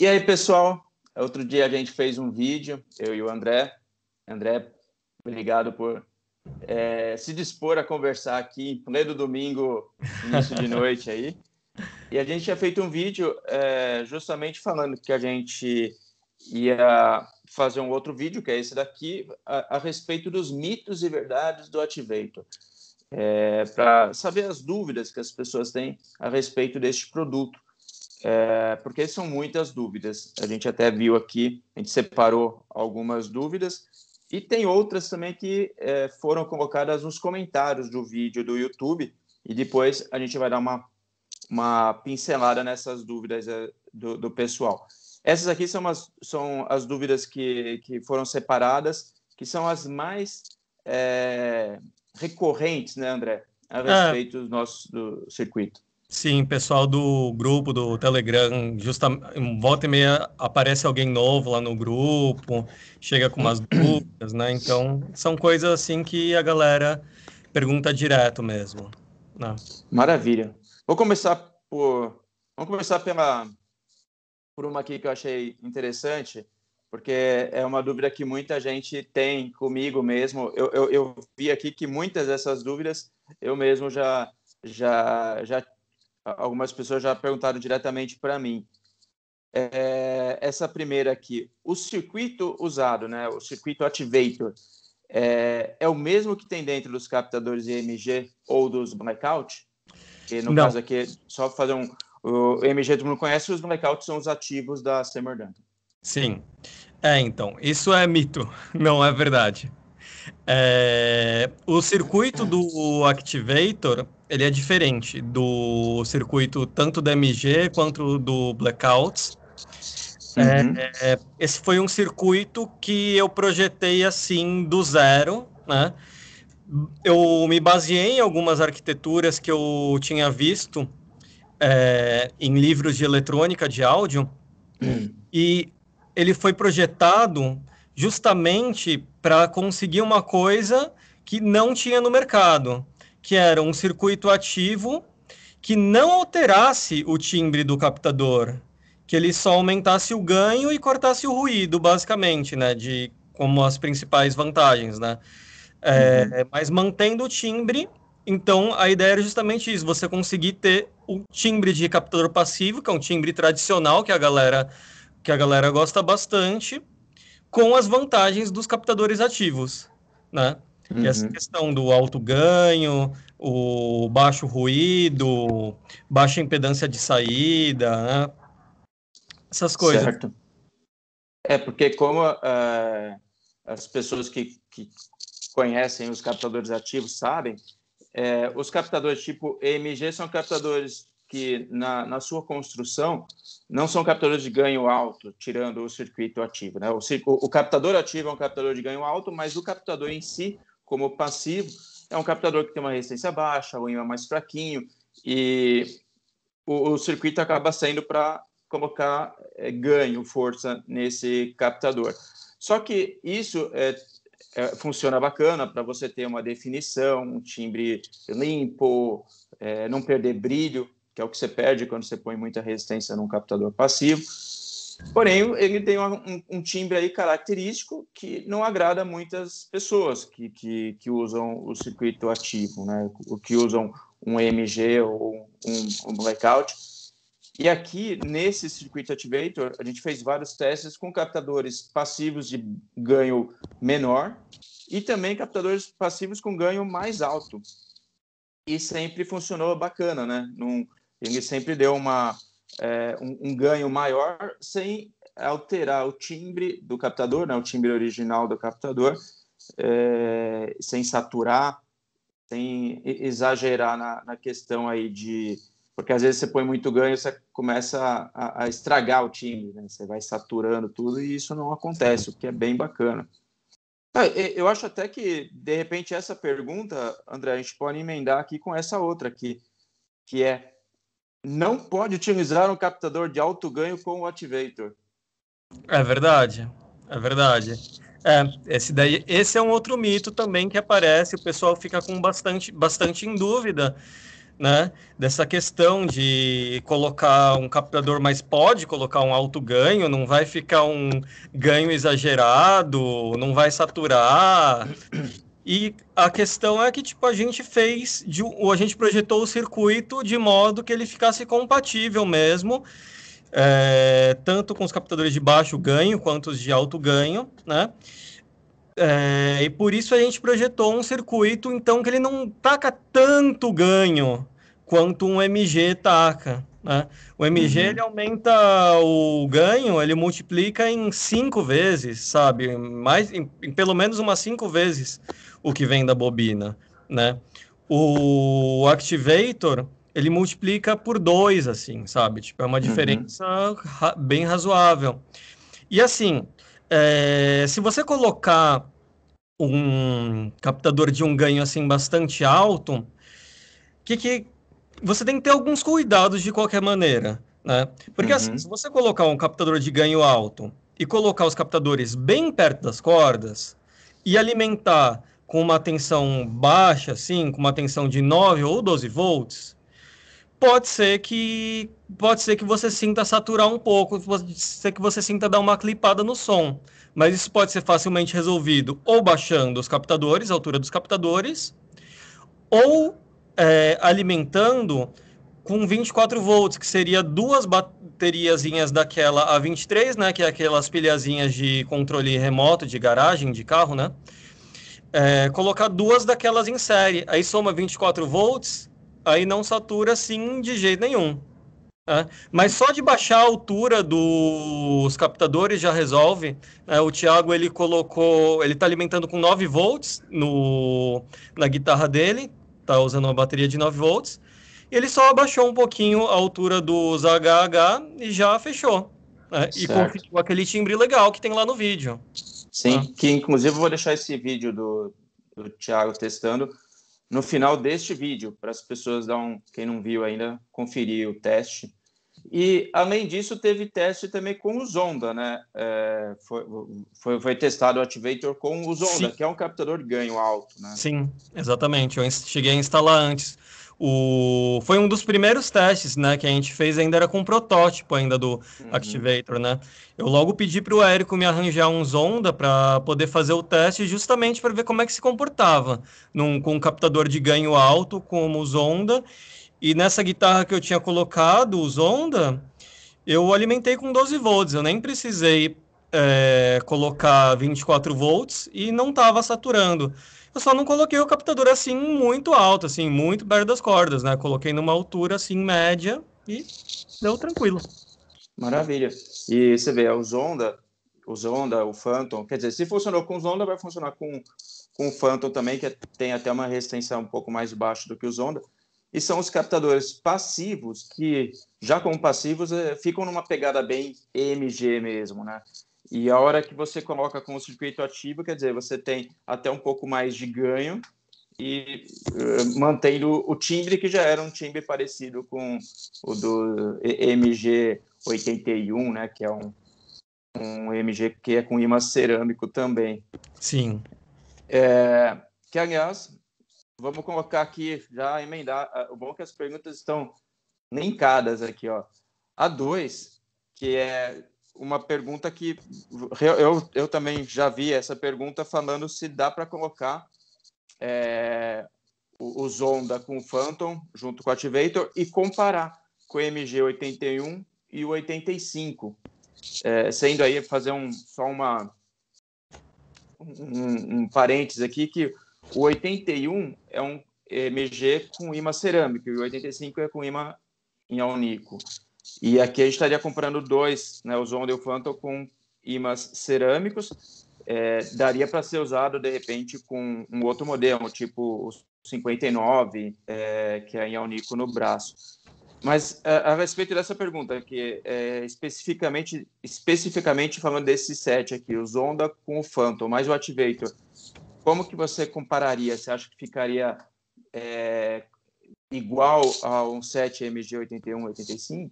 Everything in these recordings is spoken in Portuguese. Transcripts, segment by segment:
E aí, pessoal? Outro dia a gente fez um vídeo, eu e o André. André, obrigado por é, se dispor a conversar aqui em pleno domingo, início de noite aí. E a gente tinha feito um vídeo é, justamente falando que a gente ia fazer um outro vídeo, que é esse daqui, a, a respeito dos mitos e verdades do Ativator. É, para saber as dúvidas que as pessoas têm a respeito deste produto é, porque são muitas dúvidas. A gente até viu aqui, a gente separou algumas dúvidas e tem outras também que é, foram colocadas nos comentários do vídeo do YouTube e depois a gente vai dar uma, uma pincelada nessas dúvidas é, do, do pessoal. Essas aqui são as, são as dúvidas que, que foram separadas, que são as mais é, recorrentes, né, André, a é. respeito é. do nosso do circuito. Sim, pessoal do grupo do Telegram, justamente volta e meia aparece alguém novo lá no grupo, chega com umas dúvidas, né? Então, são coisas assim que a galera pergunta direto mesmo. Né? Maravilha. Vou começar por. Vamos começar pela por uma aqui que eu achei interessante, porque é uma dúvida que muita gente tem comigo mesmo. Eu, eu, eu vi aqui que muitas dessas dúvidas eu mesmo já já já algumas pessoas já perguntaram diretamente para mim. É, essa primeira aqui, o circuito usado, né, o circuito Activator, é, é o mesmo que tem dentro dos captadores EMG ou dos blackout? E no Não. caso aqui, só fazer um. O EMG todo mundo conhece, os Blackout são os ativos da Seymour Sim. É, então, isso é mito, não é verdade. É, o circuito do Activator ele é diferente do circuito tanto da MG quanto do Blackouts. É, uhum. É, é, esse foi um circuito que eu projetei assim do zero, né? Eu me baseei em algumas arquiteturas que eu tinha visto é, em livros de eletrônica de áudio uhum. e ele foi projetado justamente para conseguir uma coisa que não tinha no mercado que era um circuito ativo que não alterasse o timbre do captador, que ele só aumentasse o ganho e cortasse o ruído, basicamente, né? De como as principais vantagens, né? É, uhum. Mas mantendo o timbre, então a ideia era justamente isso: você conseguir ter o timbre de captador passivo, que é um timbre tradicional que a galera que a galera gosta bastante, com as vantagens dos captadores ativos, né? Uhum. Essa questão do alto ganho, o baixo ruído, baixa impedância de saída, né? essas coisas. Certo. É, porque como uh, as pessoas que, que, conhecem os captadores ativos sabem, é, os captadores tipo EMG são captadores que, na, na sua construção, não são captadores de ganho alto, tirando o circuito ativo. Né? O, o, o captador ativo é um captador de ganho alto, mas o captador em si como passivo, é um captador que tem uma resistência baixa, o ímã mais fraquinho, e o, o circuito acaba sendo para colocar é, ganho, força nesse captador. Só que isso é, é, funciona bacana para você ter uma definição, um timbre limpo, é, não perder brilho, que é o que você perde quando você põe muita resistência num captador passivo. Porém, ele tem um, um, timbre aí característico que não agrada muitas pessoas que, que, que usam o circuito ativo, né? O que usam um EMG ou um, um blackout. E aqui, nesse circuito activator, a gente fez vários testes com captadores passivos de ganho menor e também captadores passivos com ganho mais alto. E sempre funcionou bacana, né? Num, ele sempre deu uma é, um, um, ganho maior sem alterar o timbre do captador, né, o timbre original do captador, é, sem saturar, sem exagerar na, na, questão aí de. Porque às vezes você põe muito ganho, você começa a, a estragar o timbre, né? você vai saturando tudo e isso não acontece, o que é bem bacana. Ah, eu acho até que, de repente, essa pergunta, André, a gente pode emendar aqui com essa outra aqui, que é não pode utilizar um captador de alto ganho com o Activator. É verdade, é verdade. É, esse daí, esse é um outro mito também que aparece, o pessoal fica com bastante, bastante em dúvida, né, dessa questão de colocar um captador, mas pode colocar um alto ganho, não vai ficar um ganho exagerado, não vai saturar, e a questão é que tipo a gente fez, de, a gente projetou o circuito de modo que ele ficasse compatível mesmo, é, tanto com os captadores de baixo ganho quanto os de alto ganho, né? É, e por isso a gente projetou um circuito então que ele não taca tanto ganho quanto um MG taca. Né? O MG uhum. ele aumenta o ganho, ele multiplica em cinco vezes, sabe? Mais, em, em pelo menos umas cinco vezes o que vem da bobina, né? O Activator ele multiplica por dois, assim, sabe? Tipo, é uma uhum. diferença uhum. bem razoável. E assim, é, se você colocar um captador de um ganho assim bastante alto, o que, que você tem que ter alguns cuidados de qualquer maneira, né? Porque assim, uhum. assim, se você colocar um captador de ganho alto e colocar os captadores bem perto das cordas e alimentar com uma tensão baixa, assim, com uma tensão de 9 ou 12 volts, pode ser que pode ser que você sinta saturar um pouco, pode ser que você sinta dar uma clipada no som. Mas isso pode ser facilmente resolvido ou baixando os captadores, a altura dos captadores, ou é, alimentando com 24 volts, que seria duas bateriazinhas daquela A23, né, que é aquelas pilhazinhas de controle remoto, de garagem, de carro, né, é, colocar duas daquelas em série, aí soma 24 volts, aí não satura sim de jeito nenhum. Né? Mas só de baixar a altura dos captadores já resolve. Né? O Thiago ele colocou, ele está alimentando com 9 volts no, na guitarra dele, tá usando uma bateria de 9 volts. Ele só abaixou um pouquinho a altura dos HH e já fechou. Né? E configurou aquele timbre legal que tem lá no vídeo. Sim, tá? que inclusive eu vou deixar esse vídeo do, do Thiago testando no final deste vídeo, para as pessoas dar um, quem não viu ainda, conferir o teste e, além disso, teve teste também com o Zonda, né? É, foi, foi, foi, testado o Activator com o Zonda, Sim. que é um captador ganho alto, né? Sim, exatamente. Eu cheguei a instalar antes. O... Foi um dos primeiros testes né, que a gente fez, ainda era com protótipo ainda do uhum. Activator, né? Eu logo pedi para o Érico me arranjar um Zonda para poder fazer o teste justamente para ver como é que se comportava num, com um captador de ganho alto como o Zonda e nessa guitarra que eu tinha colocado, os Onda, eu alimentei com 12 volts. Eu nem precisei é, colocar 24 volts e não estava saturando. Eu só não coloquei o captador assim muito alto, assim, muito perto das cordas, né? Coloquei numa altura assim média e deu tranquilo. Maravilha. E você vê, é os Onda, os Onda, o Phantom, quer dizer, se funcionou com os Onda, vai funcionar com, com o Phantom também, que é, tem até uma resistência um pouco mais baixa do que os Onda e são os captadores passivos, que já como passivos é, ficam numa pegada bem EMG mesmo, né? E a hora que você coloca com o circuito ativo, quer dizer, você tem até um pouco mais de ganho e uh, mantendo o timbre que já era um timbre parecido com o do EMG 81, né? Que é um, um MG que é com imã cerâmico também. Sim. É, que, aliás, Vamos colocar aqui, já emendar. Ah, o bom é que as perguntas estão linkadas aqui, ó. A 2, que é uma pergunta que eu, eu também já vi essa pergunta falando se dá para colocar é, o, o Zonda com o Phantom junto com o Activator e comparar com o MG81 e o 85, é, sendo aí fazer um, só uma um, um parênteses aqui que o 81 é um é, MG com imã cerâmico e o 85 é com imã em alnico. E aqui a gente estaria comprando dois, né, o Zonda e o Phantom com imãs cerâmicos. É, daria para ser usado de repente com um outro modelo, tipo o 59, é, que é em alnico no braço. Mas a, a respeito dessa pergunta, que é, especificamente, especificamente falando desse set aqui, o Zonda com o Phantom, mais o Activator, como que você compararia? Você acha que ficaria é, igual a um 7 MG 8185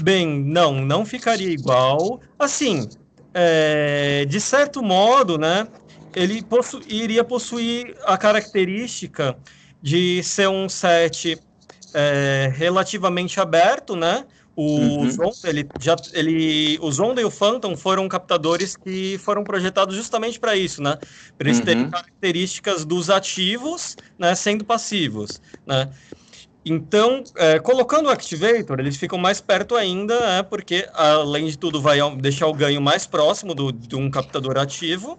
Bem, não, não ficaria igual. Assim, é, de certo modo, né, ele possu iria possuir a característica de ser um set é, relativamente aberto, né? O uhum. Zonda, ele já, ele, o Zonda e o Phantom foram captadores que foram projetados justamente para isso, né? Para eles uhum. terem características dos ativos, né? Sendo passivos, né? Então, é, colocando o Activator, eles ficam mais perto ainda, né, porque além de tudo vai deixar o ganho mais próximo do, de um captador ativo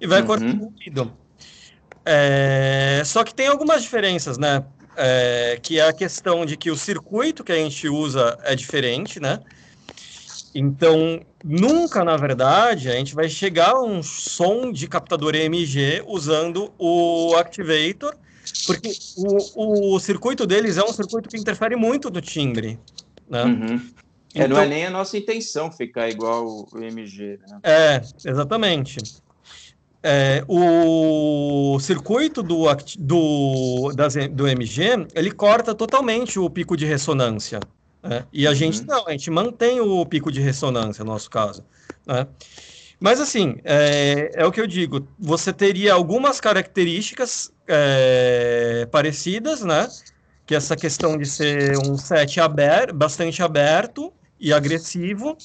e vai uhum. cortar o ruído. É, só que tem algumas diferenças, né? é, que é a questão de que o circuito que a gente usa é diferente, né? Então, nunca, na verdade, a gente vai chegar a um som de captador EMG usando o Activator, porque o, o circuito deles é um circuito que interfere muito no timbre, né? Uhum. Então, é, não é então nem a nossa intenção ficar igual o EMG, né? É, exatamente. É, o circuito do, do, das, do MG, ele corta totalmente o pico de ressonância. Né? E a uhum. gente não, a gente mantém o pico de ressonância, no nosso caso. Né? Mas assim, é, é, o que eu digo, você teria algumas características é, parecidas, né? Que é essa questão de ser um set aber, bastante aberto e agressivo,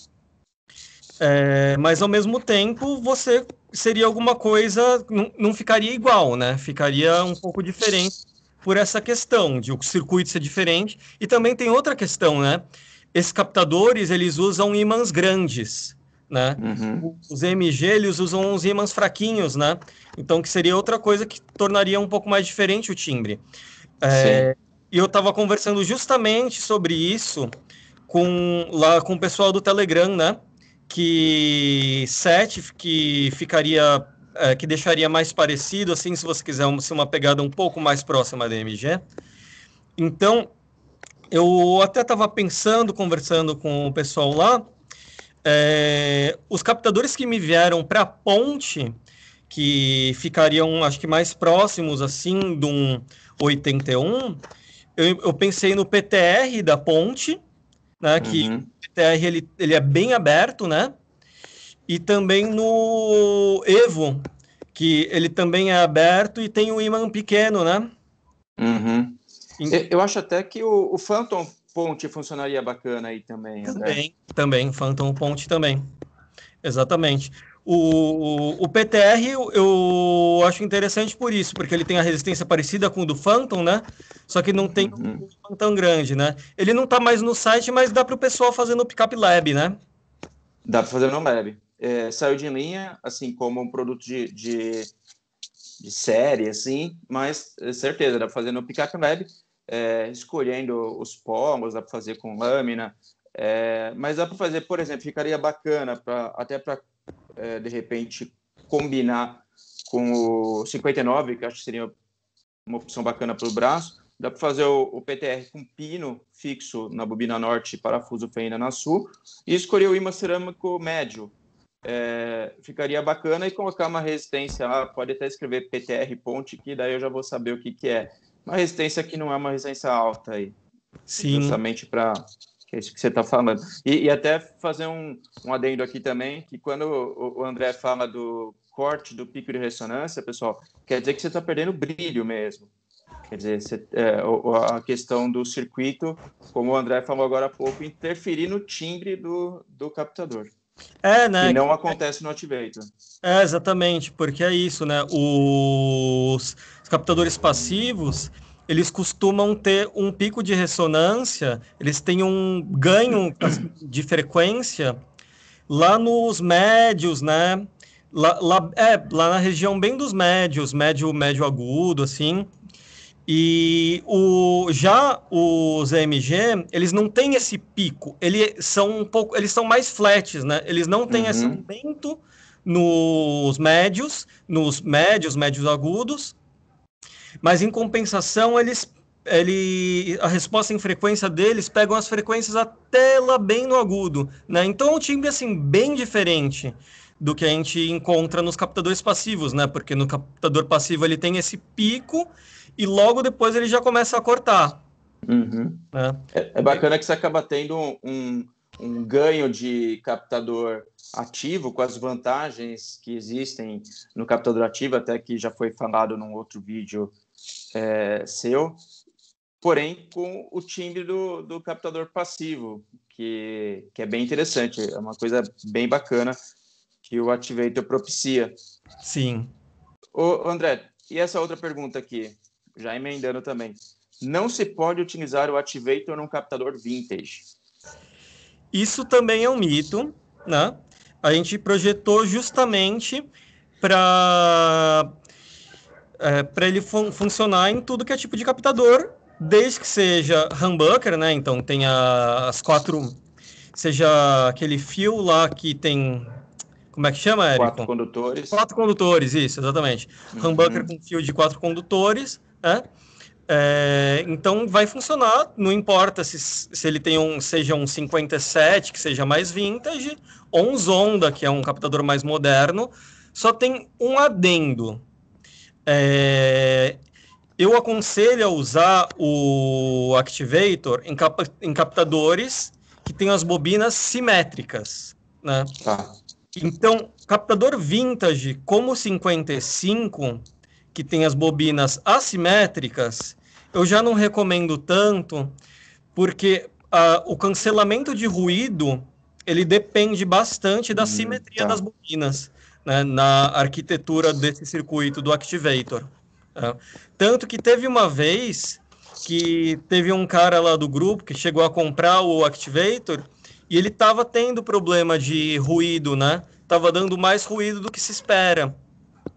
é, mas ao mesmo tempo você seria alguma coisa, não, não ficaria igual, né? Ficaria um pouco diferente por essa questão de o circuito ser diferente. E também tem outra questão, né? Esses captadores, eles usam ímãs grandes, né? Uhum. Os MG, eles usam uns ímãs fraquinhos, né? Então, que seria outra coisa que tornaria um pouco mais diferente o timbre. É, e eu estava conversando justamente sobre isso com lá com o pessoal do Telegram, né? que 7 que ficaria é, que deixaria mais parecido assim se você quiser uma, uma pegada um pouco mais próxima da MG então eu até estava pensando conversando com o pessoal lá é, os captadores que me vieram para a ponte que ficariam acho que mais próximos assim de um 81 eu, eu pensei no PTR da ponte né? Que uhum. o GTR ele, ele é bem aberto, né? E também no Evo, que ele também é aberto e tem um imã pequeno, né? Uhum. Eu acho até que o, o Phantom Ponte funcionaria bacana aí também. Também, né? também, Phantom Ponte também. Exatamente. O, o, PTR eu, acho interessante por isso, porque ele tem a resistência parecida com o do Phantom, né? Só que não tem uhum. um grande, né? Ele não tá mais no site, mas dá para o pessoal fazer no Pickup Lab, né? Dá para fazer no Lab. É, saiu de linha, assim, como um produto de, de, de série, assim, mas é certeza, dá para fazer no Pickup Lab, é, escolhendo os pomos, dá para fazer com lâmina, é, mas dá para fazer, por exemplo, ficaria bacana pra, até para é, de repente, combinar com o 59, que acho que seria uma opção bacana para o braço. Dá para fazer o, o, PTR com pino fixo na bobina norte e parafuso feina na sul. E escolher o imã cerâmico médio. É, ficaria bacana e colocar uma resistência lá. Pode até escrever PTR ponte, que daí eu já vou saber o que, que é. Uma resistência que não é uma resistência alta aí. Sim. Justamente para que é isso que você está falando. E, e, até fazer um, um adendo aqui também, que quando o, o André fala do corte do pico de ressonância, pessoal, quer dizer que você está perdendo brilho mesmo. Quer dizer, você, é, a questão do circuito, como o André falou agora há pouco, interferir no timbre do, do captador. É, né? E não acontece no Activator. É, exatamente, porque é isso, né? Os captadores passivos, eles costumam ter um pico de ressonância, eles têm um ganho de frequência lá nos médios, né? Lá, lá, é, lá na região bem dos médios, médio, médio agudo, assim. E o, já os EMG, eles não têm esse pico, eles são um pouco, eles são mais flats, né? Eles não têm uhum. esse aumento nos médios, nos médios, médios agudos, mas em compensação, eles ele, a resposta em frequência deles pegam as frequências até lá bem no agudo, né? Então o é timbre assim bem diferente do que a gente encontra nos captadores passivos, né? Porque no captador passivo ele tem esse pico e logo depois ele já começa a cortar. Uhum. Né? É, é, bacana que você acaba tendo um, um ganho de captador ativo com as vantagens que existem no captador ativo, até que já foi falado num outro vídeo é, seu, porém com o timbre do, do captador passivo, que, que é bem interessante, é uma coisa bem bacana que o Activator propicia. Sim. Ô, André, e essa outra pergunta aqui, já emendando também. Não se pode utilizar o Activator num captador vintage. Isso também é um mito, né? A gente projetou justamente para é, para ele fun funcionar em tudo que é tipo de captador, desde que seja humbucker, né? Então tem as quatro, seja aquele fio lá que tem como é que chama, Eric? Quatro condutores. Quatro condutores, isso, exatamente. Uhum. Humbucker com fio de quatro condutores, né? É, então vai funcionar, não importa se, se ele tem um, seja um 57, que seja mais vintage, ou um Zonda, que é um captador mais moderno, só tem um adendo, é, eu aconselho a usar o Activator em, em captadores que tenham as bobinas simétricas, né? Tá. Então, captador vintage como 55, que tem as bobinas assimétricas, eu já não recomendo tanto, porque uh, o cancelamento de ruído ele depende bastante da hum, simetria tá. das bobinas né, na arquitetura desse circuito do Activator. Né. Tanto que teve uma vez que teve um cara lá do grupo que chegou a comprar o Activator e ele estava tendo problema de ruído, né? Tava dando mais ruído do que se espera.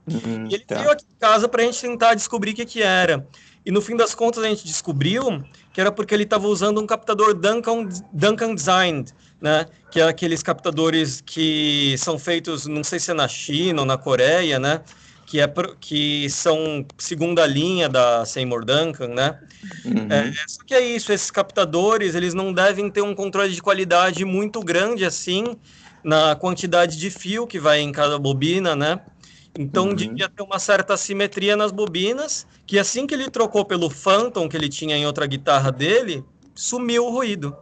Hum, e ele tá. veio aqui em casa para a gente tentar descobrir o que, que era. E no fim das contas a gente descobriu que era porque ele estava usando um captador Duncan, Duncan Designed, né? Que é aqueles captadores que são feitos, não sei se é na China ou na Coreia, né? Que, é, que são segunda linha da Seymour Duncan, né? Uhum. É, só que é isso, esses captadores, eles não devem ter um controle de qualidade muito grande, assim, na quantidade de fio que vai em cada bobina, né? Então uhum. devia ter uma certa simetria nas bobinas, que assim que ele trocou pelo Phantom que ele tinha em outra guitarra dele, sumiu o ruído.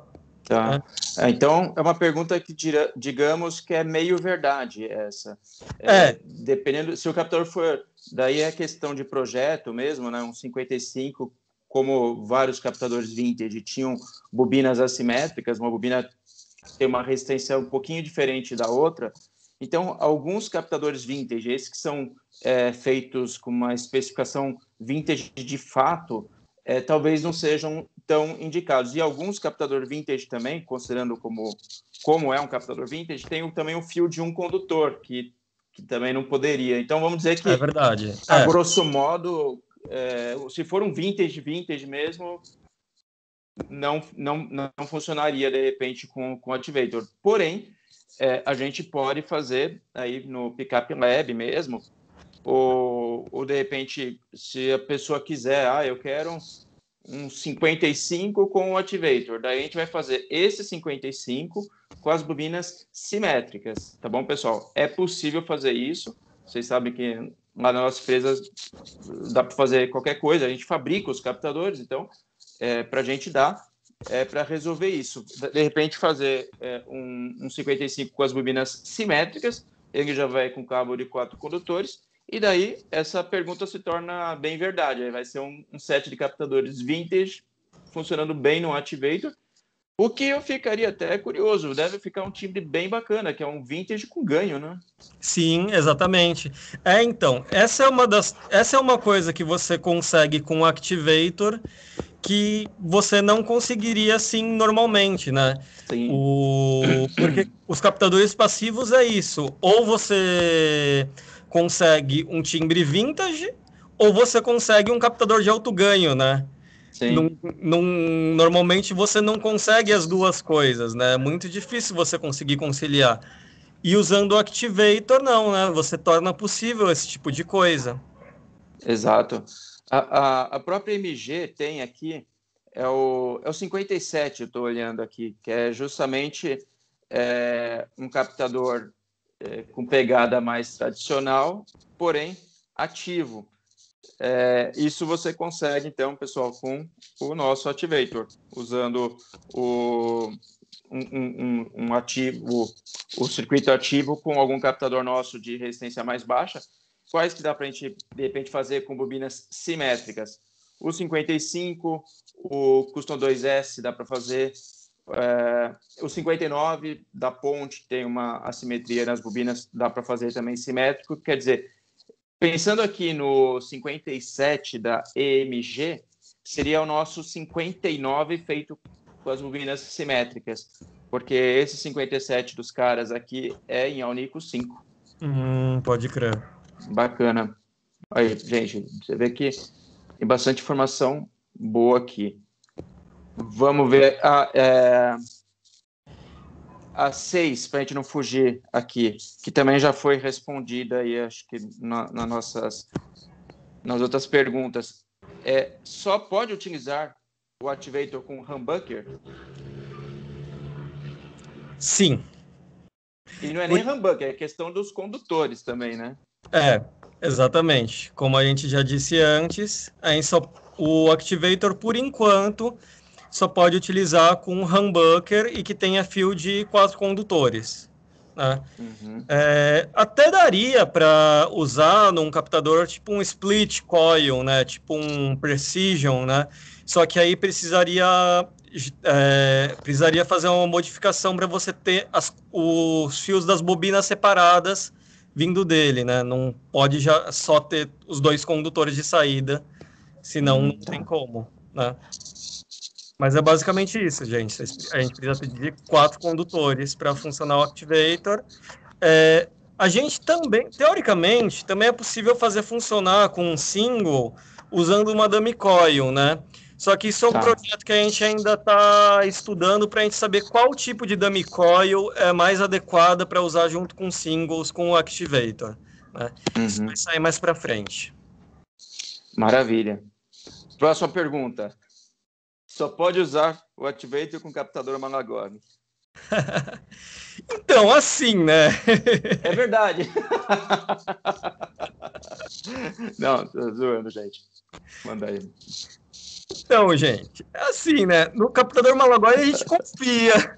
Tá. tá. É, então, é uma pergunta que, digamos, que é meio verdade essa. É, é. Dependendo, se o captador for, daí é questão de projeto mesmo, né? Um 55, como vários captadores vintage tinham bobinas assimétricas, uma bobina tem uma resistência um pouquinho diferente da outra. Então, alguns captadores vintage, esses que são é, feitos com uma especificação vintage de fato, é, talvez não sejam estão indicados. E alguns captador vintage também, considerando como, como é um captador vintage, tem também o fio de um condutor, que, que também não poderia. Então vamos dizer que. É verdade. A é. grosso modo, é, se for um vintage, vintage mesmo, não, não, não funcionaria de repente com, com o Activator. Porém, é, a gente pode fazer aí no Pickup Lab mesmo, ou, ou de repente, se a pessoa quiser, ah, eu quero um 55 com o activator Daí a gente vai fazer esse 55 com as bobinas simétricas, tá bom, pessoal? É possível fazer isso. Vocês sabem que lá na nossa empresa dá para fazer qualquer coisa. A gente fabrica os captadores, então é, para a gente dar é, para resolver isso. De repente fazer é, um, um 55 com as bobinas simétricas, ele já vai com cabo de quatro condutores e daí essa pergunta se torna bem verdade. Aí vai ser um, um set de captadores vintage funcionando bem no Activator. O que eu ficaria até curioso, deve ficar um timbre bem bacana, que é um vintage com ganho, né? Sim, exatamente. É, então, essa é uma das essa é uma coisa que você consegue com o Activator que você não conseguiria assim normalmente, né? Sim. O porque os captadores passivos é isso, ou você consegue um timbre vintage ou você consegue um captador de alto ganho, né? Sim. Num, num, normalmente você não consegue as duas coisas, né? É muito difícil você conseguir conciliar. E usando o Activator, não, né? Você torna possível esse tipo de coisa. Exato. A, a, a própria MG tem aqui, é o, é o 57, eu estou olhando aqui, que é justamente é, um captador é, com pegada mais tradicional, porém ativo. É, isso você consegue, então, pessoal, com o nosso Activator, usando o, um, um, um ativo, o circuito ativo com algum captador nosso de resistência mais baixa. Quais que dá para a gente, de repente, fazer com bobinas simétricas? O 55, o Custom 2S dá para fazer, é, o 59 da ponte tem uma assimetria nas bobinas, dá para fazer também simétrico. Quer dizer, pensando aqui no 57 da EMG, seria o nosso 59 feito com as bobinas simétricas, porque esse 57 dos caras aqui é em Alnico 5. Hum, pode crer. Bacana. Aí, gente, você vê que tem bastante informação boa aqui. Vamos ver a, ah, é, a seis, para a gente não fugir aqui, que também já foi respondida aí, acho que na, na nossas, nas outras perguntas. É, só pode utilizar o Activator com humbucker? Sim. E não é nem o... humbucker, é questão dos condutores também, né? É, exatamente. Como a gente já disse antes, a só... o Activator, por enquanto, só pode utilizar com um humbucker e que tenha fio de quatro condutores. Né? Uhum. É, até daria para usar num captador tipo um split coil, né? tipo um precision, né? só que aí precisaria, é, precisaria fazer uma modificação para você ter as, os fios das bobinas separadas vindo dele, né? Não pode já só ter os dois condutores de saída, senão hum, não tá. tem como, né? Mas é basicamente isso, gente. A gente precisa pedir quatro condutores para funcionar o Activator. É, a gente também, teoricamente, também é possível fazer funcionar com um single usando uma dummy coil, né? Só que isso é um tá. projeto que a gente ainda está estudando para a gente saber qual tipo de dummy coil é mais adequada para usar junto com singles com o Activator. Né? Uhum. Isso vai sair mais para frente. Maravilha. Próxima pergunta só pode usar o Activator com captador Malagorn. então, assim, né? é verdade. Não, tô zoando, gente. Manda aí. Então, gente, é assim, né? No captador Malagorn a gente confia.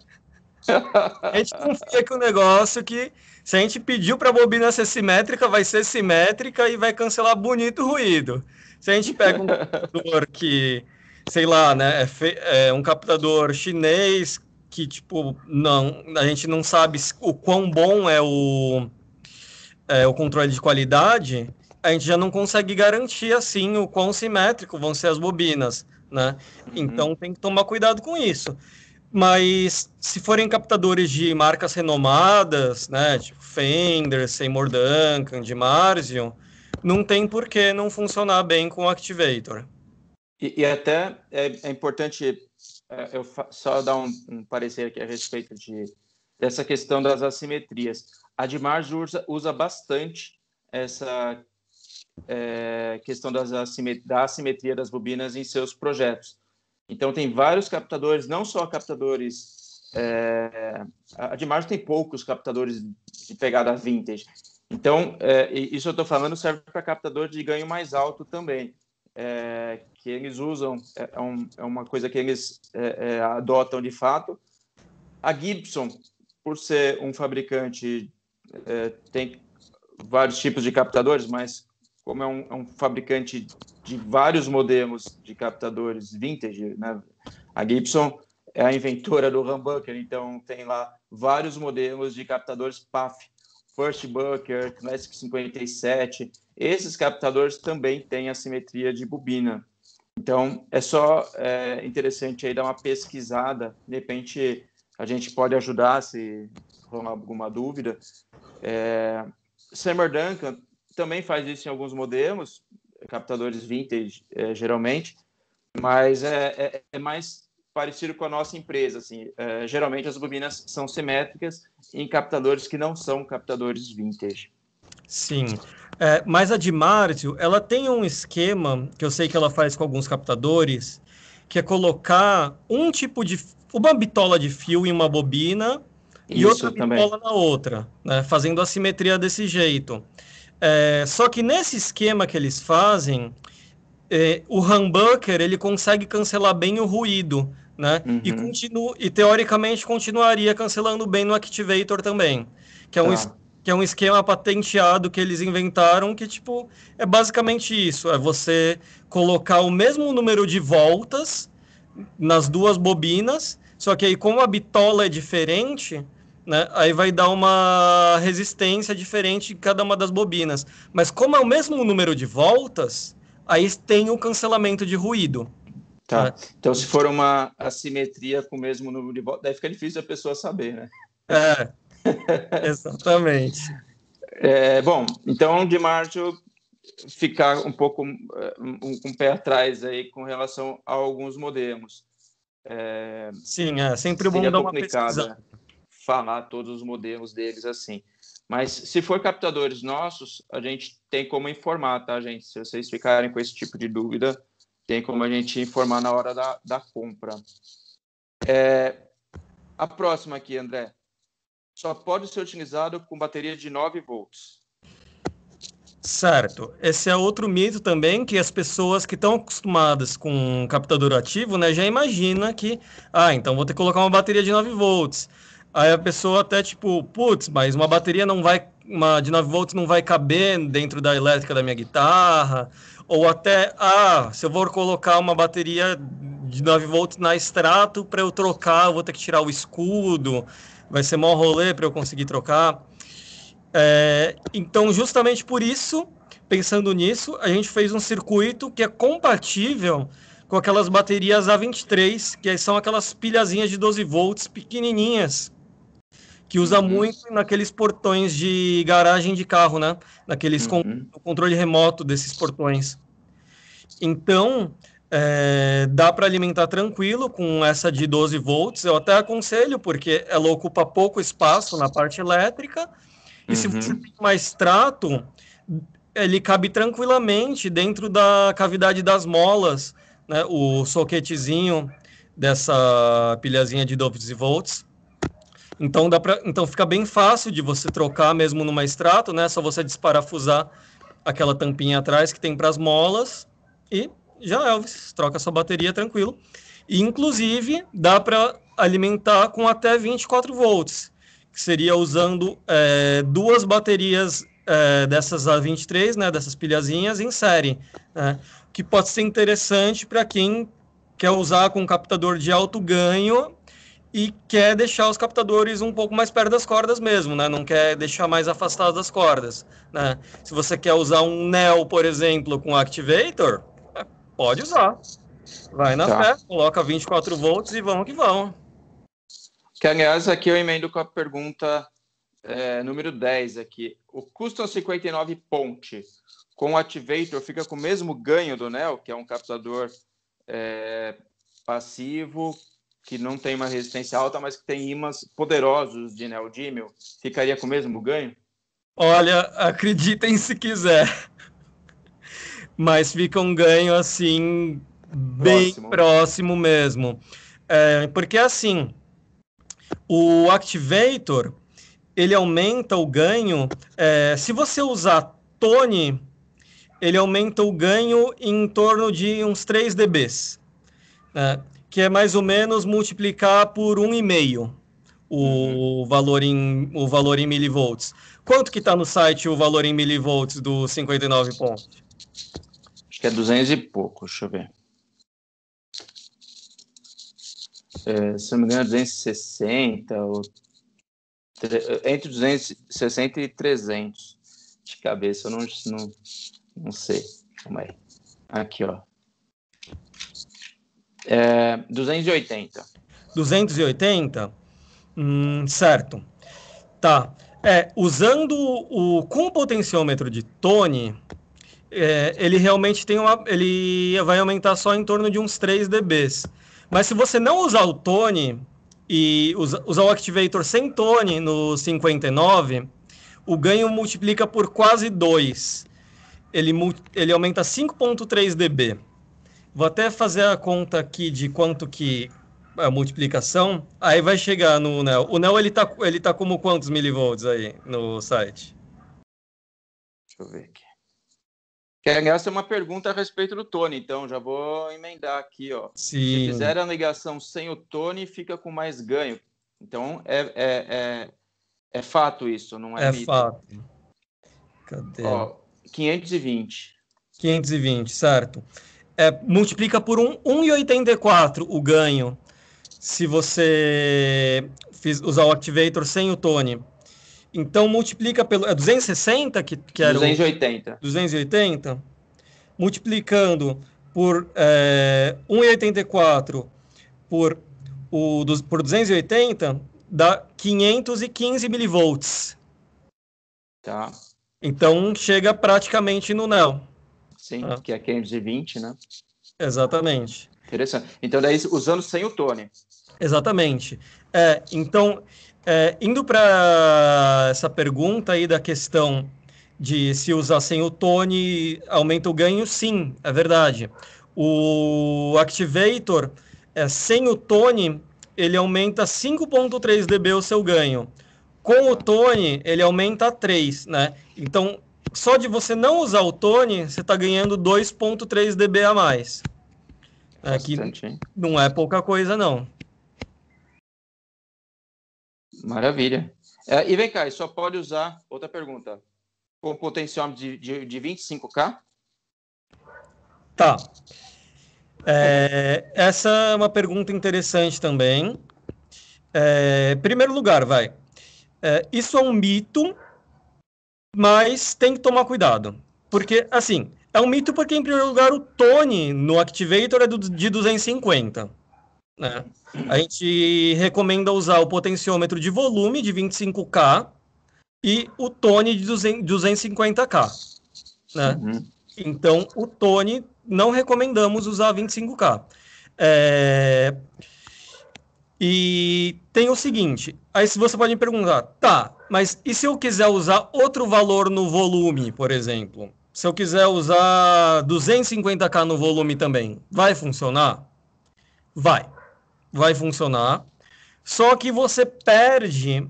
A gente confia que o negócio que se a gente pediu para a bobina ser simétrica, vai ser simétrica e vai cancelar bonito o ruído. Se a gente pega um computador que sei lá, né? É, é um captador chinês que, tipo, não, a gente não sabe o quão bom é o, é, o controle de qualidade, a gente já não consegue garantir, assim, o quão simétrico vão ser as bobinas, né? Uhum. Então tem que tomar cuidado com isso. Mas se forem captadores de marcas renomadas, né, tipo Fender, Seymour Duncan, de Marzio, não tem por que não funcionar bem com o Activator. E, e até é, é importante é, eu só dar um, um, parecer aqui a respeito de, dessa questão das assimetrias. A Dimarge usa, usa bastante essa é, questão das assimetria, da assimetria das bobinas em seus projetos. Então, tem vários captadores, não só captadores. É, a Dimarge tem poucos captadores de pegada vintage. Então, é, isso eu estou falando serve para captador de ganho mais alto também é, que eles usam, é, é, um, é, uma coisa que eles é, é, adotam de fato. A Gibson, por ser um fabricante, tem vários tipos de captadores, mas como é um, é um, fabricante de vários modelos de captadores vintage, né? a Gibson é a inventora do humbucker, então tem lá vários modelos de captadores PAF, First Bucker, Classic 57, esses captadores também têm assimetria de bobina. Então, é só é, interessante aí dar uma pesquisada. De repente, a gente pode ajudar se rolar alguma dúvida. É, Summer Duncan também faz isso em alguns modelos, captadores vintage, é, geralmente, mas é, é, é mais parecido com a nossa empresa. Assim, é, geralmente as bobinas são simétricas em captadores que não são captadores vintage. Sim, é, mas a de Márcio, ela tem um esquema que eu sei que ela faz com alguns captadores, que é colocar um tipo de uma bitola de fio em uma bobina Isso, e outra bitola na outra, né, fazendo a simetria desse jeito. É, só que nesse esquema que eles fazem, é, o humbucker ele consegue cancelar bem o ruído né? Uhum. E, continu, e teoricamente continuaria cancelando bem no Activator também, que é um, tá. que é um esquema patenteado que eles inventaram que, tipo, é basicamente isso, é você colocar o mesmo número de voltas nas duas bobinas, só que aí como a bitola é diferente, né, aí vai dar uma resistência diferente em cada uma das bobinas. Mas como é o mesmo número de voltas, aí tem o cancelamento de ruído. Tá. Ah. Então, se for uma assimetria com o mesmo número de votos, daí fica difícil a pessoa saber, né? É, exatamente. é, bom, então, de março ficar um pouco eh, um, com um pé atrás aí com relação a alguns modelos. É, Sim, é sempre bom dar uma pesquisa. Né, falar todos os modelos deles assim. Mas se for captadores nossos, a gente tem como informar, tá, gente? Se vocês ficarem com esse tipo de dúvida, tem como a gente informar na hora da, da compra. É, a próxima aqui, André. Só pode ser utilizado com bateria de 9 volts. Certo. Esse é outro mito também que as pessoas que estão acostumadas com um captador ativo, né, já imagina que, ah, então vou ter que colocar uma bateria de 9 volts. Aí a pessoa até tipo, putz, mas uma bateria não vai, uma de 9 volts não vai caber dentro da elétrica da minha guitarra, ou até, ah, se eu vou colocar uma bateria de 9 volts na extrato para eu trocar, eu vou ter que tirar o escudo, vai ser mó rolê para eu conseguir trocar. É, então, justamente por isso, pensando nisso, a gente fez um circuito que é compatível com aquelas baterias A23, que são aquelas pilhazinhas de 12 volts pequenininhas, que usa uhum. muito naqueles portões de garagem de carro, né? Naqueles uhum. con controle remoto desses portões. Então, é, dá para alimentar tranquilo com essa de 12 volts. Eu até aconselho, porque ela ocupa pouco espaço na parte elétrica. E uhum. se você uhum. tem mais trato, ele cabe tranquilamente dentro da cavidade das molas, né? O soquetezinho dessa pilhazinha de 12 volts. Então dá pra, então fica bem fácil de você trocar mesmo numa extrato, né? Só você desparafusar aquela tampinha atrás que tem para as molas e já Elvis troca sua bateria tranquilo. E inclusive dá para alimentar com até 24 volts, que seria usando é, duas baterias é, dessas A23, né? Dessas pilhazinhas em série, né? que pode ser interessante para quem quer usar com um captador de alto ganho e quer deixar os captadores um pouco mais perto das cordas mesmo, né? Não quer deixar mais afastados das cordas, né? Se você quer usar um NEL, por exemplo, com Activator, é, pode usar. Vai na tá. fé, coloca 24 volts e vamos que vamos. Que, aliás, aqui eu emendo com a pergunta é, número 10 aqui. O Custom é 59 Ponte com o Activator fica com o mesmo ganho do NEL, que é um captador é, passivo que não tem uma resistência alta, mas que tem ímãs poderosos de neodímio, ficaria com o mesmo ganho? Olha, acreditem se quiser. Mas fica um ganho assim, bem próximo, próximo mesmo. É, porque assim, o Activator ele aumenta o ganho. É, se você usar Tony, ele aumenta o ganho em torno de uns 3 dBs. Né? que é mais ou menos multiplicar por 1,5 o, uhum. valor em, o valor em milivolts. Quanto que está no site o valor em milivolts do 59 pontos? Acho que é 200 e pouco, deixa eu ver. É, se não me engano, 260 é ou entre 260 e 300 de cabeça, eu não, não, não sei. Calma aí. Aqui, ó. É, 280. 280? Hum, certo. Tá. É, usando o com o potenciômetro de Tony, é, ele realmente tem uma. Ele vai aumentar só em torno de uns 3 dBs. Mas se você não usar o Tony e usa, usar o Activator sem Tony no 59, o ganho multiplica por quase 2. Ele, ele aumenta 5,3 dB. Vou até fazer a conta aqui de quanto que é a multiplicação, aí vai chegar no Neo. O Neo ele tá, ele tá como quantos milivolts aí no site? Deixa eu ver aqui. Que, essa é uma pergunta a respeito do Tony, então já vou emendar aqui, ó. Sim. Se fizer a ligação sem o Tony, fica com mais ganho. Então é, é, é, é fato isso, não é, é mito. É fato. Cadê? Ó, 520. 520, certo é, multiplica por 1, 1,84 o ganho se você fiz, usar o Activator sem o Tony. Então multiplica pelo. É 260 que, que era 280. O, 280. Multiplicando por é, 1,84 por, por 280 dá 515 milivolts. Tá. Então chega praticamente no NEL. Sim, ah. que é 520, né? Exatamente. Interessante. Então, daí usando sem o Tony. Exatamente. É, então, é, indo para essa pergunta aí da questão de se usar sem o Tony aumenta o ganho, sim, é verdade. O Activator, é, sem o Tony, ele aumenta 5.3 dB o seu ganho. Com o Tony, ele aumenta 3, né? Então, só de você não usar o Tony, você está ganhando 2.3 dB a mais. É, que não é pouca coisa, não. Maravilha. É, e vem cá, só pode usar, outra pergunta, com potenciômetro de, de, de 25K? Tá. É, essa é uma pergunta interessante também. É, primeiro lugar, vai. É, isso é um mito mas tem que tomar cuidado. Porque, assim, é um mito porque, em primeiro lugar, o Tony no Activator é do, de 250. Né? A gente recomenda usar o potenciômetro de volume de 25K e o Tony de 200, 250K. Né? Uhum. Então, o Tony não recomendamos usar 25K. É... E tem o seguinte, aí você pode me perguntar, tá, mas e se eu quiser usar outro valor no volume, por exemplo? Se eu quiser usar 250k no volume também, vai funcionar? Vai. Vai funcionar. Só que você perde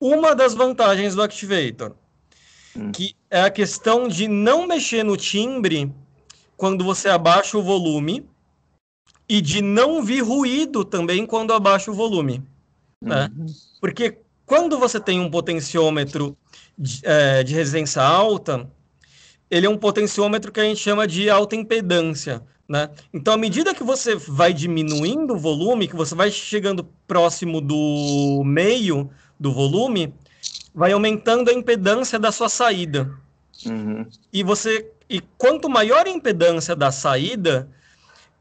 uma das vantagens do Activator, hum. que é a questão de não mexer no timbre quando você abaixa o volume e de não vir ruído também quando abaixa o volume. Né? Uhum. Porque quando você tem um potenciômetro de, é, de, resistência alta, ele é um potenciômetro que a gente chama de alta impedância. Né? Então, à medida que você vai diminuindo o volume, que você vai chegando próximo do meio do volume, vai aumentando a impedância da sua saída. Uhum. E você e quanto maior a impedância da saída,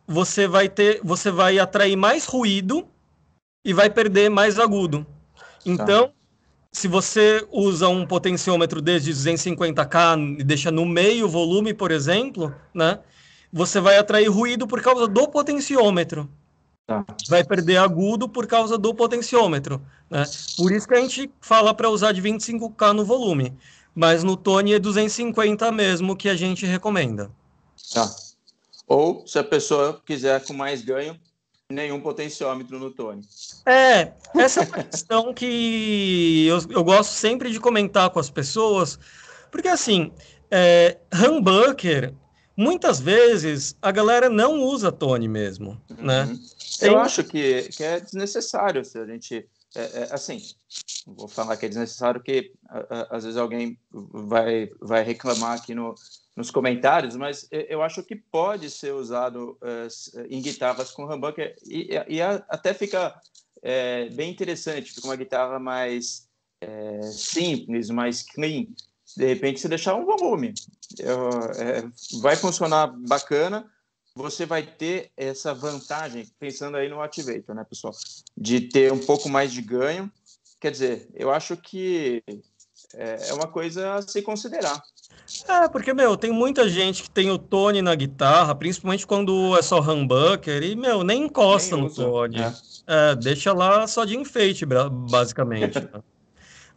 você vai ter, você vai atrair mais ruído e vai perder mais agudo. Tá. Então, tá. se você usa um potenciômetro desde 250K e deixa no meio volume, por exemplo, né? Você vai atrair ruído por causa do potenciômetro. Tá. Vai perder agudo por causa do potenciômetro. Né? Por isso que a gente fala para usar de 25K no volume. Mas no tony é 250 mesmo que a gente recomenda. Tá. Ou, se a pessoa quiser com mais ganho, nenhum potenciômetro no Tony. É, essa é uma questão que eu, eu gosto sempre de comentar com as pessoas, porque assim, é, humbucker, muitas vezes a galera não usa Tony mesmo, né? uhum. né? Eu acho que, que é desnecessário se a gente. É, é, assim, vou falar que é desnecessário que a, a, às vezes alguém vai, vai reclamar aqui no, nos comentários, mas eh, eu acho que pode ser usado uh, em guitarras com humbucker é, e, e, até fica é, bem interessante, fica uma guitarra mais é, simples, mais clean. De repente, você deixar um volume, eu, é, vai funcionar bacana. Você vai ter essa vantagem, pensando aí no Activator, né, pessoal? De ter um pouco mais de ganho. Quer dizer, eu acho que é, é uma coisa a se considerar. É, porque, meu, tem muita gente que tem o Tony na guitarra, principalmente quando é só humbucker, e, meu, nem encosta nem no Tony. É. É, deixa lá só de enfeite, basicamente. Né?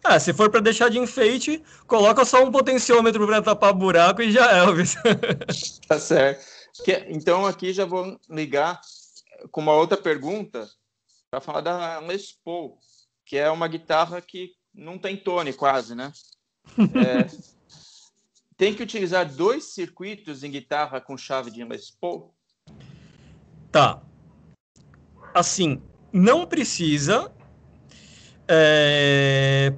ah, se for para deixar de enfeite, coloca só um potenciômetro para tapar buraco e já é, Elvis. tá certo. Que, então, aqui já vou ligar com uma outra pergunta para falar da Les Paul, que é uma guitarra que não tem tone quase, né? É, tem que utilizar dois circuitos em guitarra com chave de Les Paul? Tá. Assim, não precisa, é...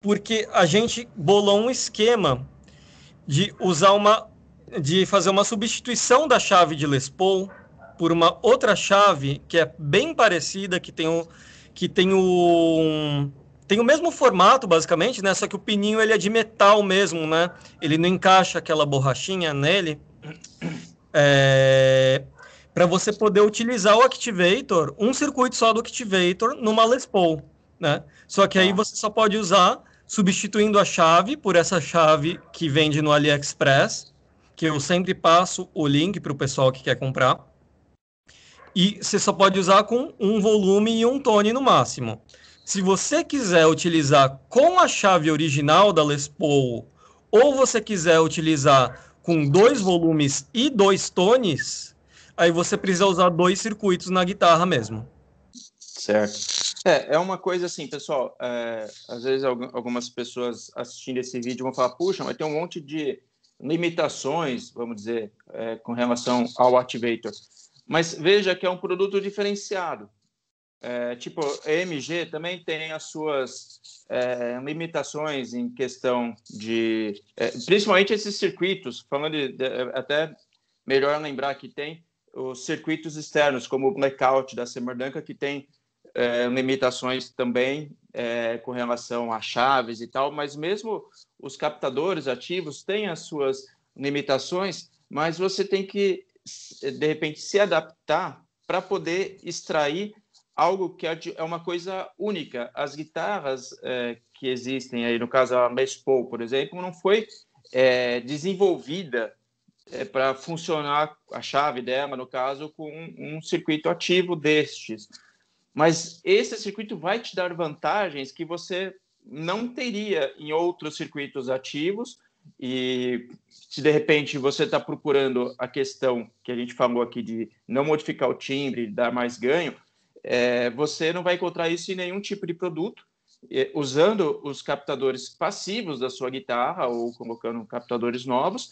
porque a gente bolou um esquema de usar uma, de fazer uma substituição da chave de Les Paul por uma outra chave que é bem parecida, que tem o, que tem o, tem o mesmo formato, basicamente, né? Só que o pininho ele é de metal mesmo, né? Ele não encaixa aquela borrachinha nele. É... Para você poder utilizar o Activator, um circuito só do Activator numa Les Paul, né? Só que aí tá. você só pode usar substituindo a chave por essa chave que vende no AliExpress, que eu sempre passo o link para o pessoal que quer comprar. E você só pode usar com um volume e um tone no máximo. Se você quiser utilizar com a chave original da Les Paul, ou você quiser utilizar com dois volumes e dois tones, aí você precisa usar dois circuitos na guitarra mesmo. Certo. É, é uma coisa assim, pessoal. É, às vezes algumas pessoas assistindo esse vídeo vão falar: puxa, mas tem um monte de limitações, vamos dizer, é, com relação ao Activator. Mas veja que é um produto diferenciado. É, tipo, a também tem as suas é, limitações em questão de. É, principalmente esses circuitos, falando de, de, é, até melhor lembrar que tem os circuitos externos, como o blackout da Semerdanca, que tem é, limitações também é, com relação a chaves e tal, mas mesmo os captadores ativos têm as suas limitações, mas você tem que, de repente, se adaptar para poder extrair algo que é, é uma coisa única. As guitarras é, que existem aí, no caso a Les Paul, por exemplo, não foi é, desenvolvida é, para funcionar a chave dela, no caso, com um, um, circuito ativo destes. Mas esse circuito vai te dar vantagens que você não teria em outros circuitos ativos. E se de repente você está procurando a questão que a gente falou aqui de não modificar o timbre, dar mais ganho, é, você não vai encontrar isso em nenhum tipo de produto. E, é, usando os captadores passivos da sua guitarra ou colocando captadores novos,